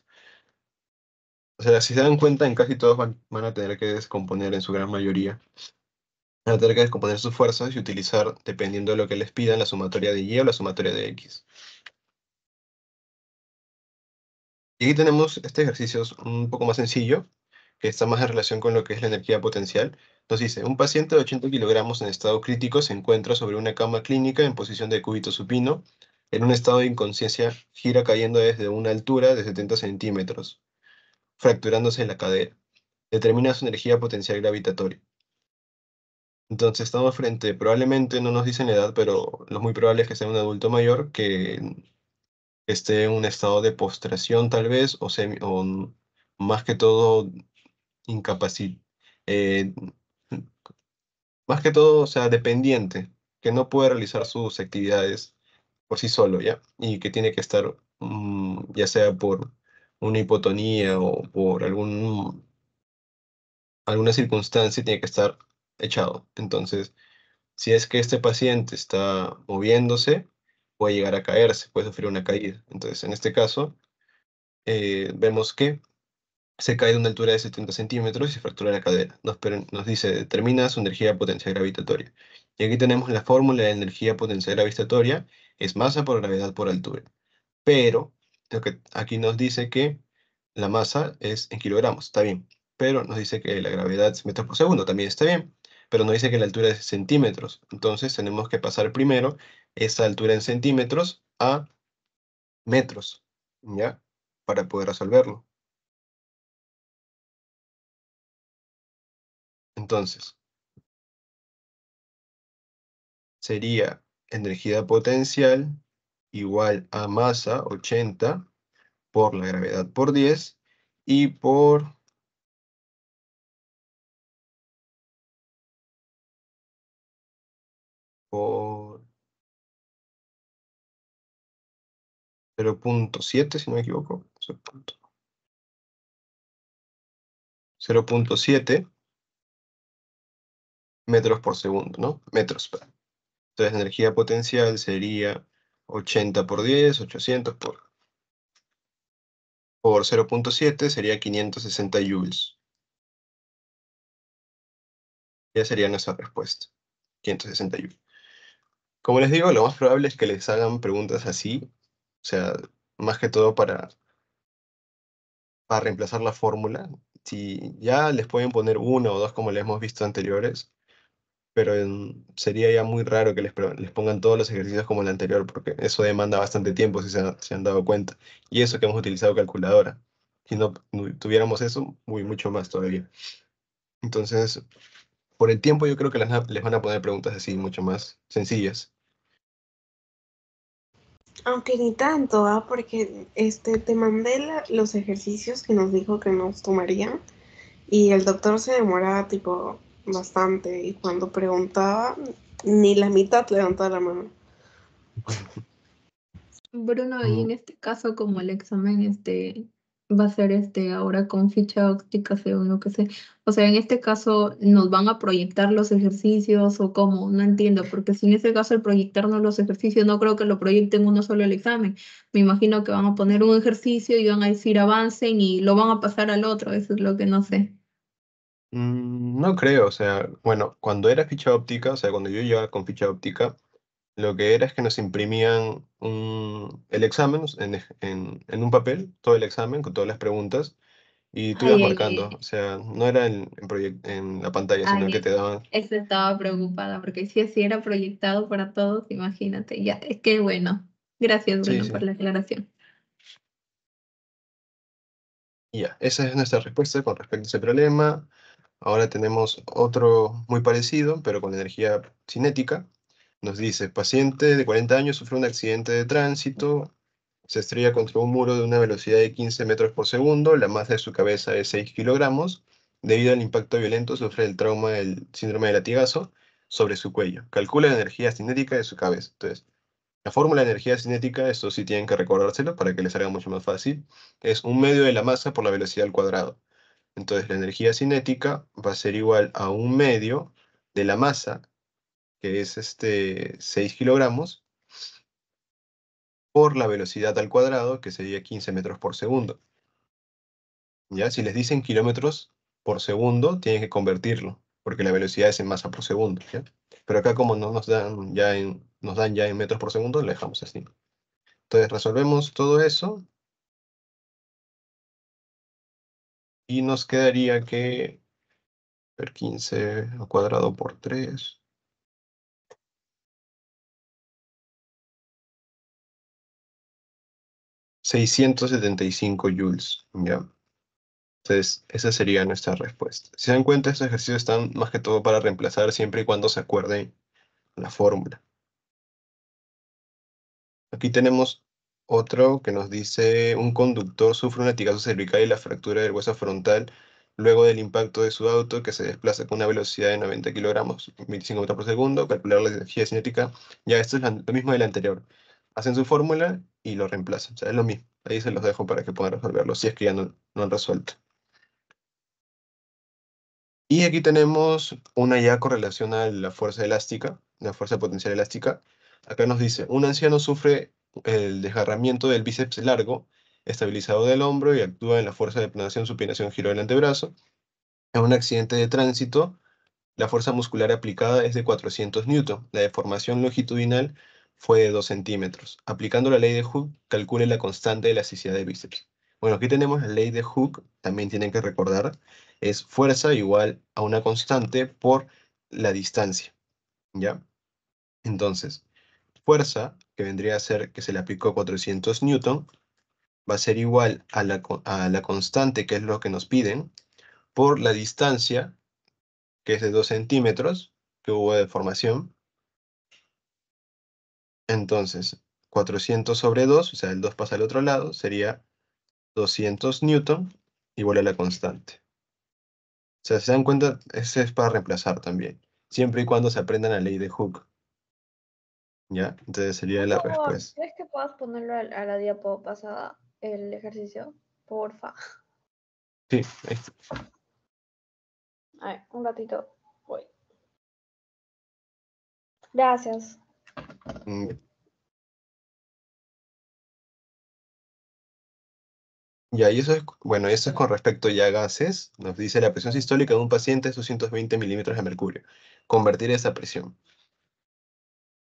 O sea, si se dan cuenta, en casi todos van, van a tener que descomponer, en su gran mayoría, van a tener que descomponer sus fuerzas y utilizar, dependiendo de lo que les pidan, la sumatoria de Y o la sumatoria de X. Y aquí tenemos este ejercicio un poco más sencillo, que está más en relación con lo que es la energía potencial. Nos dice, un paciente de 80 kilogramos en estado crítico se encuentra sobre una cama clínica en posición de cúbito supino, en un estado de inconsciencia gira cayendo desde una altura de 70 centímetros, fracturándose la cadera. Determina su energía potencial gravitatoria. Entonces estamos frente, probablemente no nos dicen la edad, pero lo muy probable es que sea un adulto mayor que esté en un estado de postración tal vez o, más que todo incapacit eh, más que todo, o sea, dependiente, que no puede realizar sus actividades por sí solo, ¿ya? Y que tiene que estar, mm, ya sea por una hipotonía o por algún, alguna circunstancia, tiene que estar echado. Entonces, si es que este paciente está moviéndose, puede llegar a caerse, puede sufrir una caída. Entonces, en este caso, eh, vemos que se cae de una altura de 70 centímetros y se fractura la cadera. Nos, nos dice, determina su energía potencial gravitatoria. Y aquí tenemos la fórmula de energía potencial gravitatoria, es masa por gravedad por altura. Pero, lo que aquí nos dice que la masa es en kilogramos, está bien. Pero nos dice que la gravedad es metros por segundo, también está bien. Pero nos dice que la altura es centímetros. Entonces tenemos que pasar primero esa altura en centímetros a metros, ¿ya? Para poder resolverlo. Entonces, sería energía potencial igual a masa 80 por la gravedad por 10 y por por 0.7, si no me equivoco. 0.7 metros por segundo, ¿no? Metros. Entonces, energía potencial sería 80 por 10, 800 por, por 0.7 sería 560 joules. Ya sería nuestra respuesta. 560 joules. Como les digo, lo más probable es que les hagan preguntas así o sea, más que todo para, para reemplazar la fórmula. Si ya les pueden poner uno o dos como les hemos visto anteriores, pero sería ya muy raro que les, les, pongan todos los ejercicios como el anterior, porque eso demanda bastante tiempo, si se, han, dado cuenta. Y eso que hemos utilizado calculadora. Si no, tuviéramos eso, muy mucho más todavía. Entonces, por el tiempo yo creo que les van a poner preguntas así, mucho más sencillas. Aunque ni tanto, ¿ah? porque este, te mandé los ejercicios que nos dijo que nos tomarían y el doctor se demoraba tipo bastante y cuando preguntaba ni la mitad levantaba la mano. Bruno, y en este caso como el examen este va a ser este ahora con ficha óptica, según lo que sé. O sea, en este caso, ¿nos van a proyectar los ejercicios o cómo? No entiendo, porque si en este caso el proyectarnos los ejercicios, no creo que lo proyecten uno solo el examen. Me imagino que van a poner un ejercicio y van a decir avancen y lo van a pasar al otro. Eso es lo que no sé. Mm, no creo, o sea, bueno, cuando era ficha óptica, o sea, cuando yo llegaba con ficha óptica, lo que era es que nos imprimían el examen en, un papel, todo el examen con todas las preguntas, y tú ibas marcando. O sea, no era en, en la pantalla, sino que te daban. Eso estaba preocupada, porque si así era proyectado para todos, imagínate. Ya, es que bueno. Gracias, Bruno, por la aclaración. Ya, esa es nuestra respuesta con respecto a ese problema. Ahora tenemos otro muy parecido, pero con energía cinética. Nos dice, paciente de 40 años sufre un accidente de tránsito, se estrella contra un muro de una velocidad de 15 metros por segundo, la masa de su cabeza es 6 kilogramos. Debido al impacto violento, sufre el trauma del síndrome de latigazo sobre su cuello. Calcula la energía cinética de su cabeza. Entonces, la fórmula de energía cinética, esto sí tienen que recordárselo para que les haga mucho más fácil, es un medio de la masa por la velocidad al cuadrado. Entonces, la energía cinética va a ser igual a un medio de la masa que es este 6 kilogramos, por la velocidad al cuadrado, que sería 15 metros por segundo. ¿Ya? Si les dicen kilómetros por segundo, tienen que convertirlo, porque la velocidad es en masa por segundo. Pero acá como no nos dan, ya en, nos dan ya en metros por segundo, lo dejamos así. Entonces resolvemos todo eso. Y nos quedaría que... 15 al cuadrado por 3 675 joules, ¿ya? Entonces, esa sería nuestra respuesta. Si se dan cuenta, estos ejercicios están más que todo para reemplazar siempre y cuando se acuerden la fórmula. Aquí tenemos otro que nos dice, un conductor sufre un latigazo cervical y la fractura del hueso frontal luego del impacto de su auto que se desplaza con una velocidad de 90 kilogramos, 25 metros por segundo, calcular la energía cinética. Ya, esto es lo mismo del anterior hacen su fórmula y lo reemplazan. O sea, es lo mismo. Ahí se los dejo para que puedan resolverlo, si es que ya no, han resuelto. Y aquí tenemos una ya correlación a la fuerza elástica, la fuerza potencial elástica. Acá nos dice, un anciano sufre el desgarramiento del bíceps largo, estabilizado del hombro y actúa en la fuerza de planación, supinación, giro del antebrazo. En un accidente de tránsito, la fuerza muscular aplicada es de 400 N. La deformación longitudinal fue de 2 centímetros. Aplicando la ley de Hooke, calcule la constante de elasticidad de bíceps. Bueno, aquí tenemos la ley de Hooke, también tienen que recordar, es fuerza igual a una constante por la distancia, ¿ya? Entonces, fuerza, que vendría a ser que se le aplicó 400 newton, va a ser igual a la, constante, que es lo que nos piden, por la distancia, que es de 2 centímetros, que hubo deformación, entonces, 400 sobre 2, o sea, el 2 pasa al otro lado, sería 200 newton igual a la constante. O sea, se dan cuenta, ese es para reemplazar también, siempre y cuando se aprenda la ley de Hooke. ¿Ya? Entonces sería la respuesta. ¿Crees que puedas ponerlo a, la diapo pasada, el ejercicio? Porfa. Sí, ahí está. A ver, un ratito Gracias. Mm. Ya, y eso es, bueno, eso es con respecto ya a gases. Nos dice la presión sistólica de un paciente es 220 milímetros de mercurio. Convertir esa presión.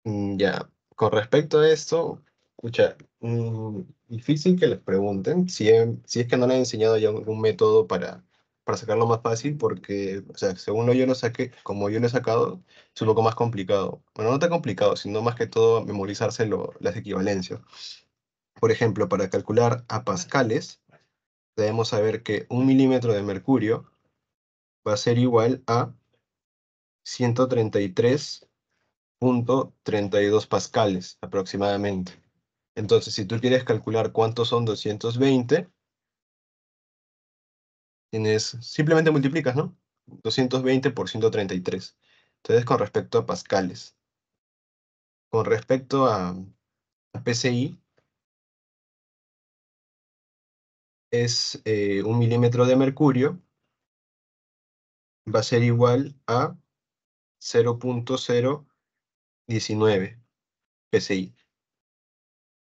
Mm, ya, con respecto a esto, escucha, mm, difícil que les pregunten si, es que no les he enseñado ya un método para para sacarlo más fácil porque, o sea, según lo yo lo saqué, como yo lo he sacado, es un poco más complicado. Bueno, no tan complicado, sino más que todo memorizarse las equivalencias. Por ejemplo, para calcular a pascales, debemos saber que un milímetro de mercurio va a ser igual a 133.32 pascales aproximadamente. Entonces, si tú quieres calcular cuántos son 220, simplemente multiplicas, ¿no? 220 por 133. Entonces, con respecto a pascales. Con respecto a, PCI, es eh, un milímetro de mercurio, va a ser igual a 0.019 PSI.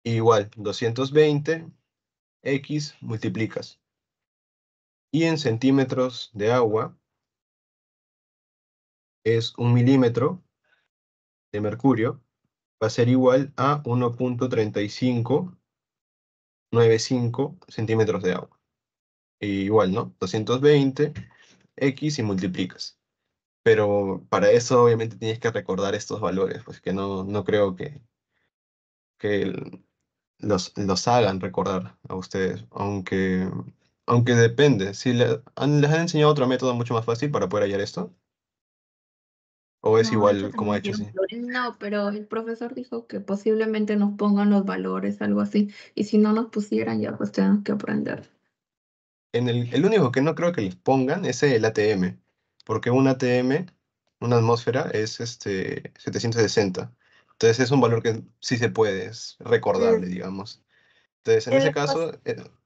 Igual, 220 X multiplicas y en centímetros de agua es un milímetro de mercurio, va a ser igual a 1.3595 centímetros de agua. igual, ¿no? 220 X y multiplicas. Pero para eso obviamente tienes que recordar estos valores, pues que no, no creo que, que los, los hagan recordar a ustedes, aunque aunque depende, si les han enseñado otro método mucho más fácil para poder hallar esto. ¿O es igual como ha hecho No, pero el profesor dijo que posiblemente nos pongan los valores, algo así. Y si no nos pusieran, ya pues tenemos que aprender. En el, el único que no creo que les pongan es el ATM. Porque un ATM, una atmósfera, es este 760. Entonces es un valor que sí se puede, recordarle, digamos. Entonces, en, ese caso.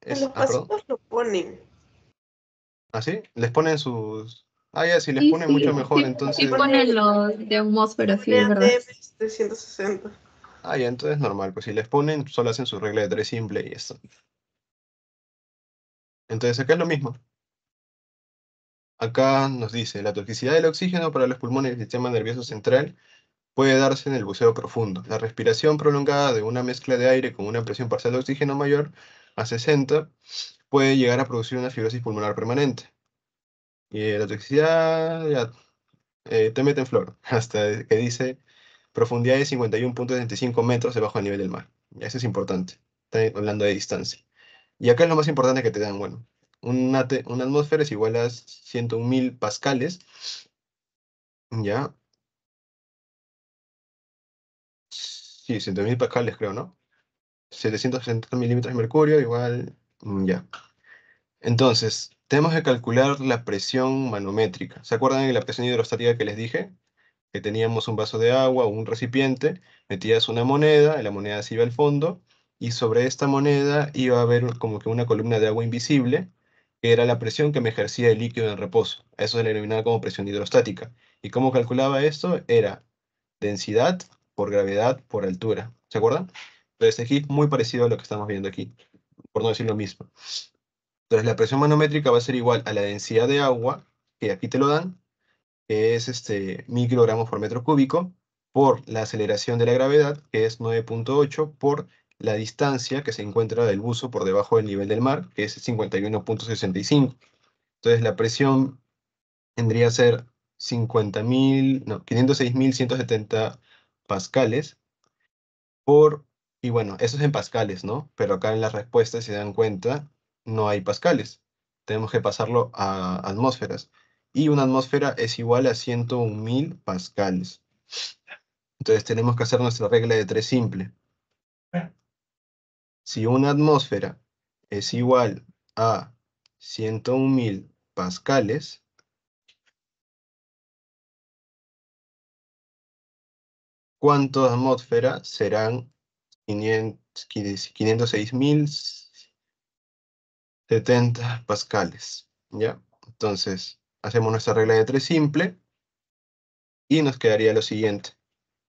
Es, los ah, lo ponen. ¿Ah, sí? Les ponen sus. Ah, ya, si les ponen mucho mejor, entonces. Sí, ponen los de atmósfera, sí, Ah, ya, entonces normal, pues si les ponen, solo hacen su regla de tres simple y esto. Entonces acá es lo mismo. Acá nos dice, la toxicidad del oxígeno para los pulmones y el sistema nervioso central puede darse en el buceo profundo. La respiración prolongada de una mezcla de aire con una presión parcial de oxígeno mayor a 60 puede llegar a producir una fibrosis pulmonar permanente. Y la toxicidad, ya, eh, mete te flor, hasta que dice profundidad de 51.75 metros debajo del nivel del mar. Eso es importante, hablando de distancia. Y acá es lo más importante que te dan, bueno, una, una atmósfera es igual a 101.000 pascales, ya, Sí, 100.000 pascales creo, ¿no? 760 milímetros de mercurio, igual, mm, ya. Entonces, tenemos que calcular la presión manométrica. ¿Se acuerdan de la presión hidrostática que les dije? Que teníamos un vaso de agua o un recipiente, metías una moneda, la moneda se iba al fondo, y sobre esta moneda iba a haber como que una columna de agua invisible, que era la presión que me ejercía el líquido en reposo. Eso se le denominaba como presión hidrostática. ¿Y cómo calculaba esto? Era densidad por gravedad, por altura. ¿Se acuerdan? Entonces aquí es muy parecido a lo que estamos viendo aquí, por no decir lo mismo. Entonces la presión manométrica va a ser igual a la densidad de agua, que aquí te lo dan, que es este microgramos por metro cúbico, por la aceleración de la gravedad, que es 9.8, por la distancia que se encuentra del buzo por debajo del nivel del mar, que es 51.65. Entonces la presión tendría que ser 50.000, no, 506.170 pascales por, y bueno, eso es en pascales, ¿no? Pero acá en las respuestas se dan cuenta, no hay pascales. Tenemos que pasarlo a atmósferas. Y una atmósfera es igual a 101.000 pascales. Entonces tenemos que hacer nuestra regla de tres simple. Si una atmósfera es igual a 101.000 pascales, ¿Cuántas atmósferas atmósfera serán 506.070 pascales. ¿ya? Entonces, hacemos nuestra regla de tres simple y nos quedaría lo siguiente,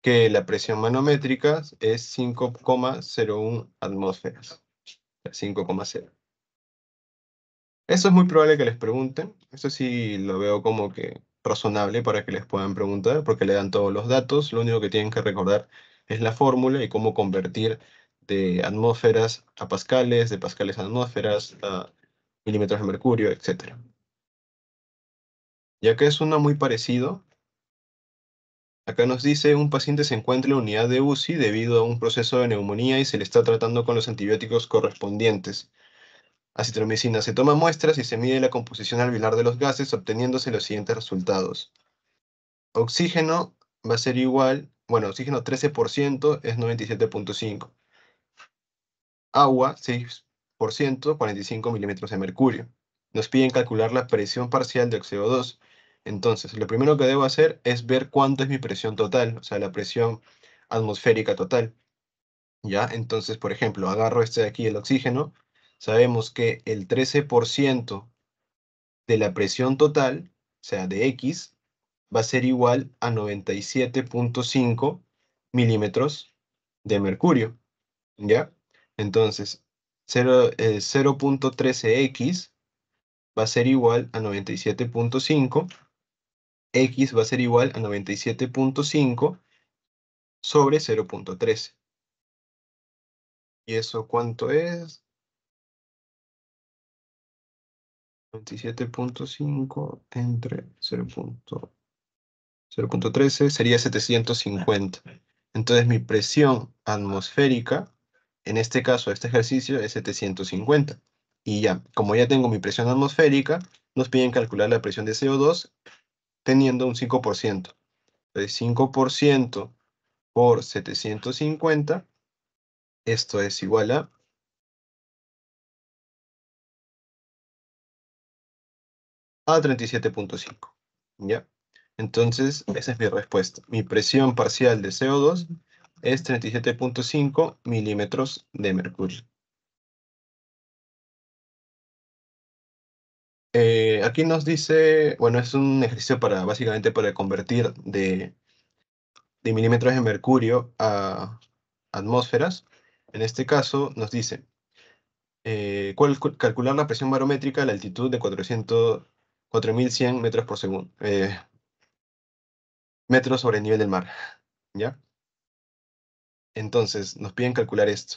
que la presión manométrica es 5,01 atmósferas. 5,0. Eso es muy probable que les pregunten. Eso sí lo veo como que razonable para que les puedan preguntar, porque le dan todos los datos, lo único que tienen que recordar es la fórmula y cómo convertir de atmósferas a pascales, de pascales a atmósferas, a milímetros de mercurio, etc. Ya que es uno muy parecido, acá nos dice un paciente se encuentra en la unidad de UCI debido a un proceso de neumonía y se le está tratando con los antibióticos correspondientes. Acitromicina. Se toma muestras y se mide la composición alveolar de los gases, obteniéndose los siguientes resultados. Oxígeno va a ser igual, bueno, oxígeno 13% es 97.5. Agua, 6%, 45 milímetros de mercurio. Nos piden calcular la presión parcial de CO2. Entonces, lo primero que debo hacer es ver cuánto es mi presión total, o sea, la presión atmosférica total. ¿Ya? Entonces, por ejemplo, agarro este de aquí, el oxígeno, sabemos que el 13% de la presión total, o sea, de X, va a ser igual a 97.5 milímetros de mercurio. ¿Ya? Entonces, 0.13x va a ser igual a 97.5. X va a ser igual a 97.5 sobre 0.13. ¿Y eso cuánto es? 27.5 entre 0.13 sería 750. Entonces mi presión atmosférica, en este caso, este ejercicio, es 750. Y ya, como ya tengo mi presión atmosférica, nos piden calcular la presión de CO2 teniendo un 5%. Entonces 5% por 750, esto es igual a a 37.5. ¿Ya? Entonces, esa es mi respuesta. Mi presión parcial de CO2 es 37.5 milímetros de mercurio. Eh, aquí nos dice, bueno, es un ejercicio para, básicamente, para convertir de, de milímetros de mercurio a atmósferas. En este caso, nos dice, eh, calcular la presión barométrica a la altitud de 400, 4.100 metros por segundo, eh, metros sobre el nivel del mar, ¿ya? Entonces, nos piden calcular esto.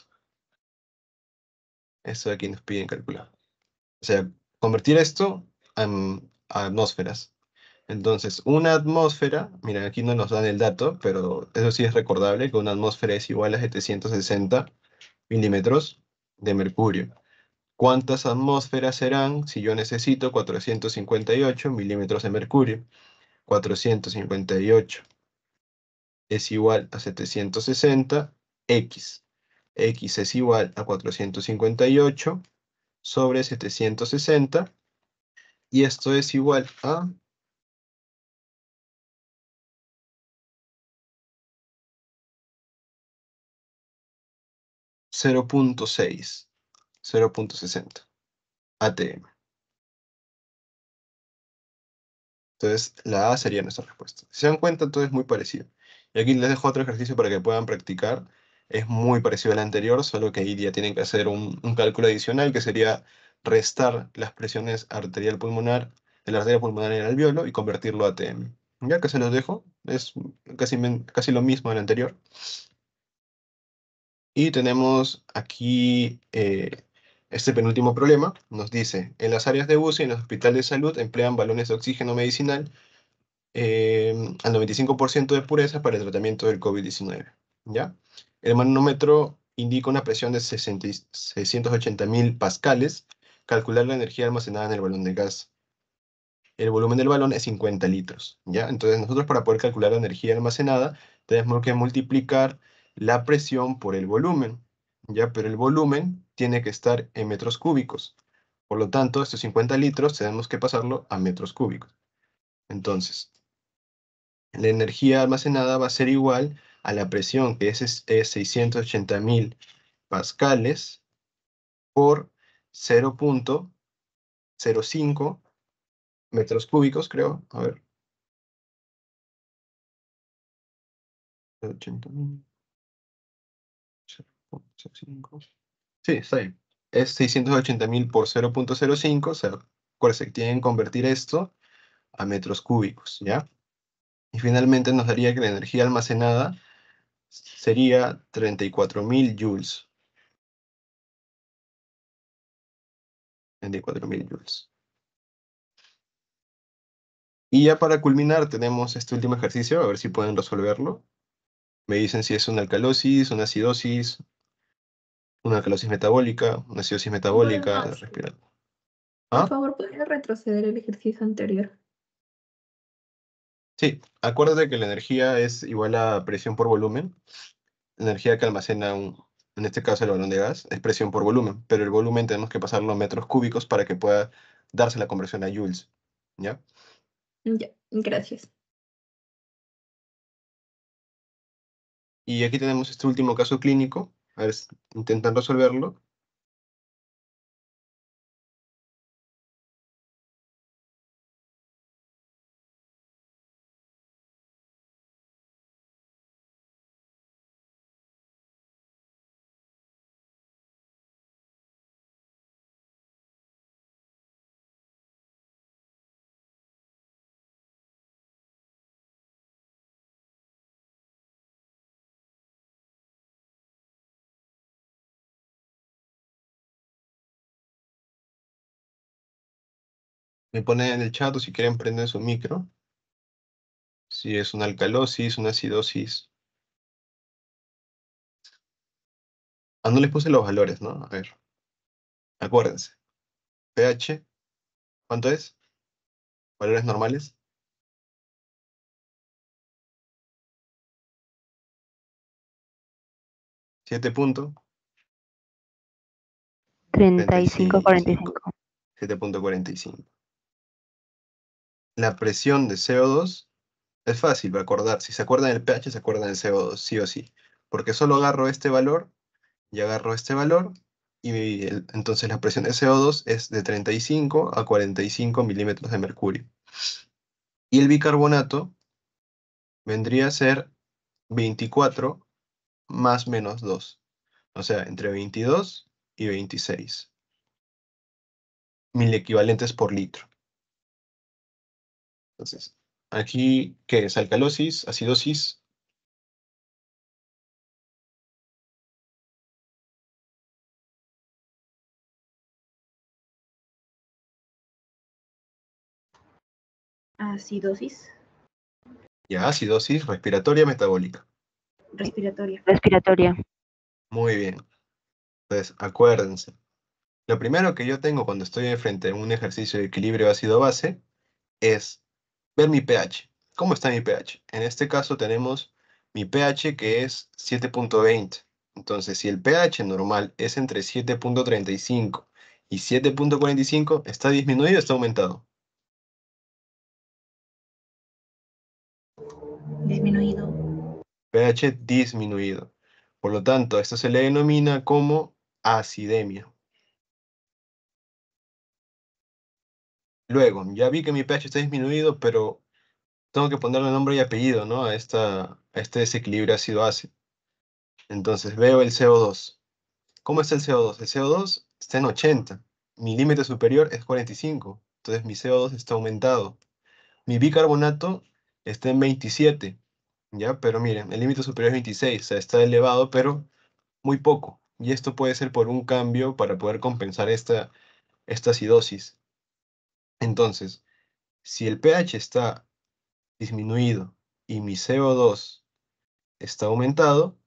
Esto de aquí nos piden calcular. O sea, convertir esto a, atmósferas. Entonces, una atmósfera, miren aquí no nos dan el dato, pero eso sí es recordable, que una atmósfera es igual a 760 milímetros de mercurio. ¿Cuántas atmósferas serán si yo necesito 458 milímetros de mercurio? 458 es igual a 760 X. X es igual a 458 sobre 760. Y esto es igual a... 0.6. 0.60 ATM. Entonces, la A sería nuestra respuesta. Si se dan cuenta, todo es muy parecido. Y aquí les dejo otro ejercicio para que puedan practicar. Es muy parecido al anterior, solo que ahí ya tienen que hacer un, cálculo adicional, que sería restar las presiones arterial pulmonar, de la arteria pulmonar en el alveolo y convertirlo a ATM. Ya que se los dejo, es casi, casi lo mismo del anterior. Y tenemos aquí eh, este penúltimo problema nos dice, en las áreas de uso y en los hospitales de salud emplean balones de oxígeno medicinal em, al 95% de pureza para el tratamiento del COVID-19. El manómetro indica una presión de 680.000 pascales, calcular la energía almacenada en el balón de gas. El volumen del balón es 50 litros, ¿ya? Entonces nosotros para poder calcular la energía almacenada tenemos que multiplicar la presión por el volumen. ¿ya? Pero el volumen tiene que estar en metros cúbicos. Por lo tanto, estos 50 litros tenemos que pasarlo a metros cúbicos. Entonces, la energía almacenada va a ser igual a la presión, que es, 680.000 pascales, por 0.05 metros cúbicos, creo. A ver. 680.000. Sí, está ahí. Es 680.000 por 0.05, o sea, cuál se tienen que convertir esto a metros cúbicos, ¿ya? Y finalmente nos daría que la energía almacenada sería 34.000 joules. 34.000 joules. Y ya para culminar tenemos este último ejercicio, a ver si pueden resolverlo. Me dicen si es una alcalosis, una acidosis, una calosis metabólica, una acidosis metabólica, Por ¿Ah? favor, ¿podría retroceder el ejercicio anterior? Sí, acuérdate que la energía es igual a presión por volumen. energía que almacena, un, en este caso el balón de gas, es presión por volumen, pero el volumen tenemos que pasarlo a metros cúbicos para que pueda darse la conversión a joules. ¿Ya? Ya, gracias. Y aquí tenemos este último caso clínico, a ver, intentan resolverlo. Me ponen en el chat o si quieren prender su micro. Si es una alcalosis, una acidosis. Ah, no les puse los valores, ¿no? A ver. Acuérdense. pH, ¿cuánto es? Valores normales. Siete punto. y 7.45 la presión de CO2, es fácil acordar. Si se acuerdan del pH, se acuerdan del CO2, sí o sí. Porque solo agarro este valor y agarro este valor. Y entonces la presión de CO2 es de 35 a 45 milímetros de mercurio. Y el bicarbonato vendría a ser 24 más menos 2. O sea, entre 22 y 26 mil equivalentes por litro. Entonces, aquí, ¿qué es? Alcalosis, acidosis. Acidosis. Ya, acidosis respiratoria metabólica. Respiratoria. Respiratoria. Muy bien. Entonces, acuérdense. Lo primero que yo tengo cuando estoy frente a un ejercicio de equilibrio ácido-base es ver mi pH. ¿Cómo está mi pH? En este caso tenemos mi pH que es 7.20. Entonces, si el pH normal es entre 7.35 y 7.45, ¿está disminuido o está aumentado? Disminuido. pH disminuido. Por lo tanto, esto se le denomina como acidemia. Luego, ya vi que mi pH está disminuido, pero tengo que ponerle nombre y apellido, ¿no? A, esta, este desequilibrio ácido-ácido. Entonces veo el CO2. ¿Cómo está el CO2? El CO2 está en 80. Mi límite superior es 45. Entonces mi CO2 está aumentado. Mi bicarbonato está en 27. ¿Ya? Pero miren, el límite superior es 26. O sea, está elevado, pero muy poco. Y esto puede ser por un cambio para poder compensar esta, esta acidosis. Entonces, si el pH está disminuido y mi CO2 está aumentado,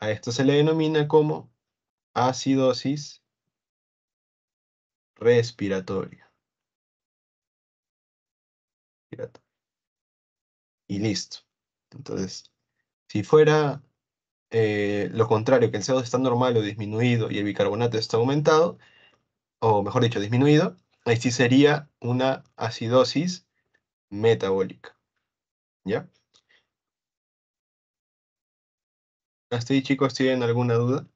a esto se le denomina como acidosis respiratoria. Y listo. Entonces, si fuera eh, lo contrario, que el CO2 está normal o disminuido y el bicarbonato está aumentado, o mejor dicho, disminuido, Así sería una acidosis metabólica. ¿Ya? ¿Hasta ahí, chicos, tienen alguna duda?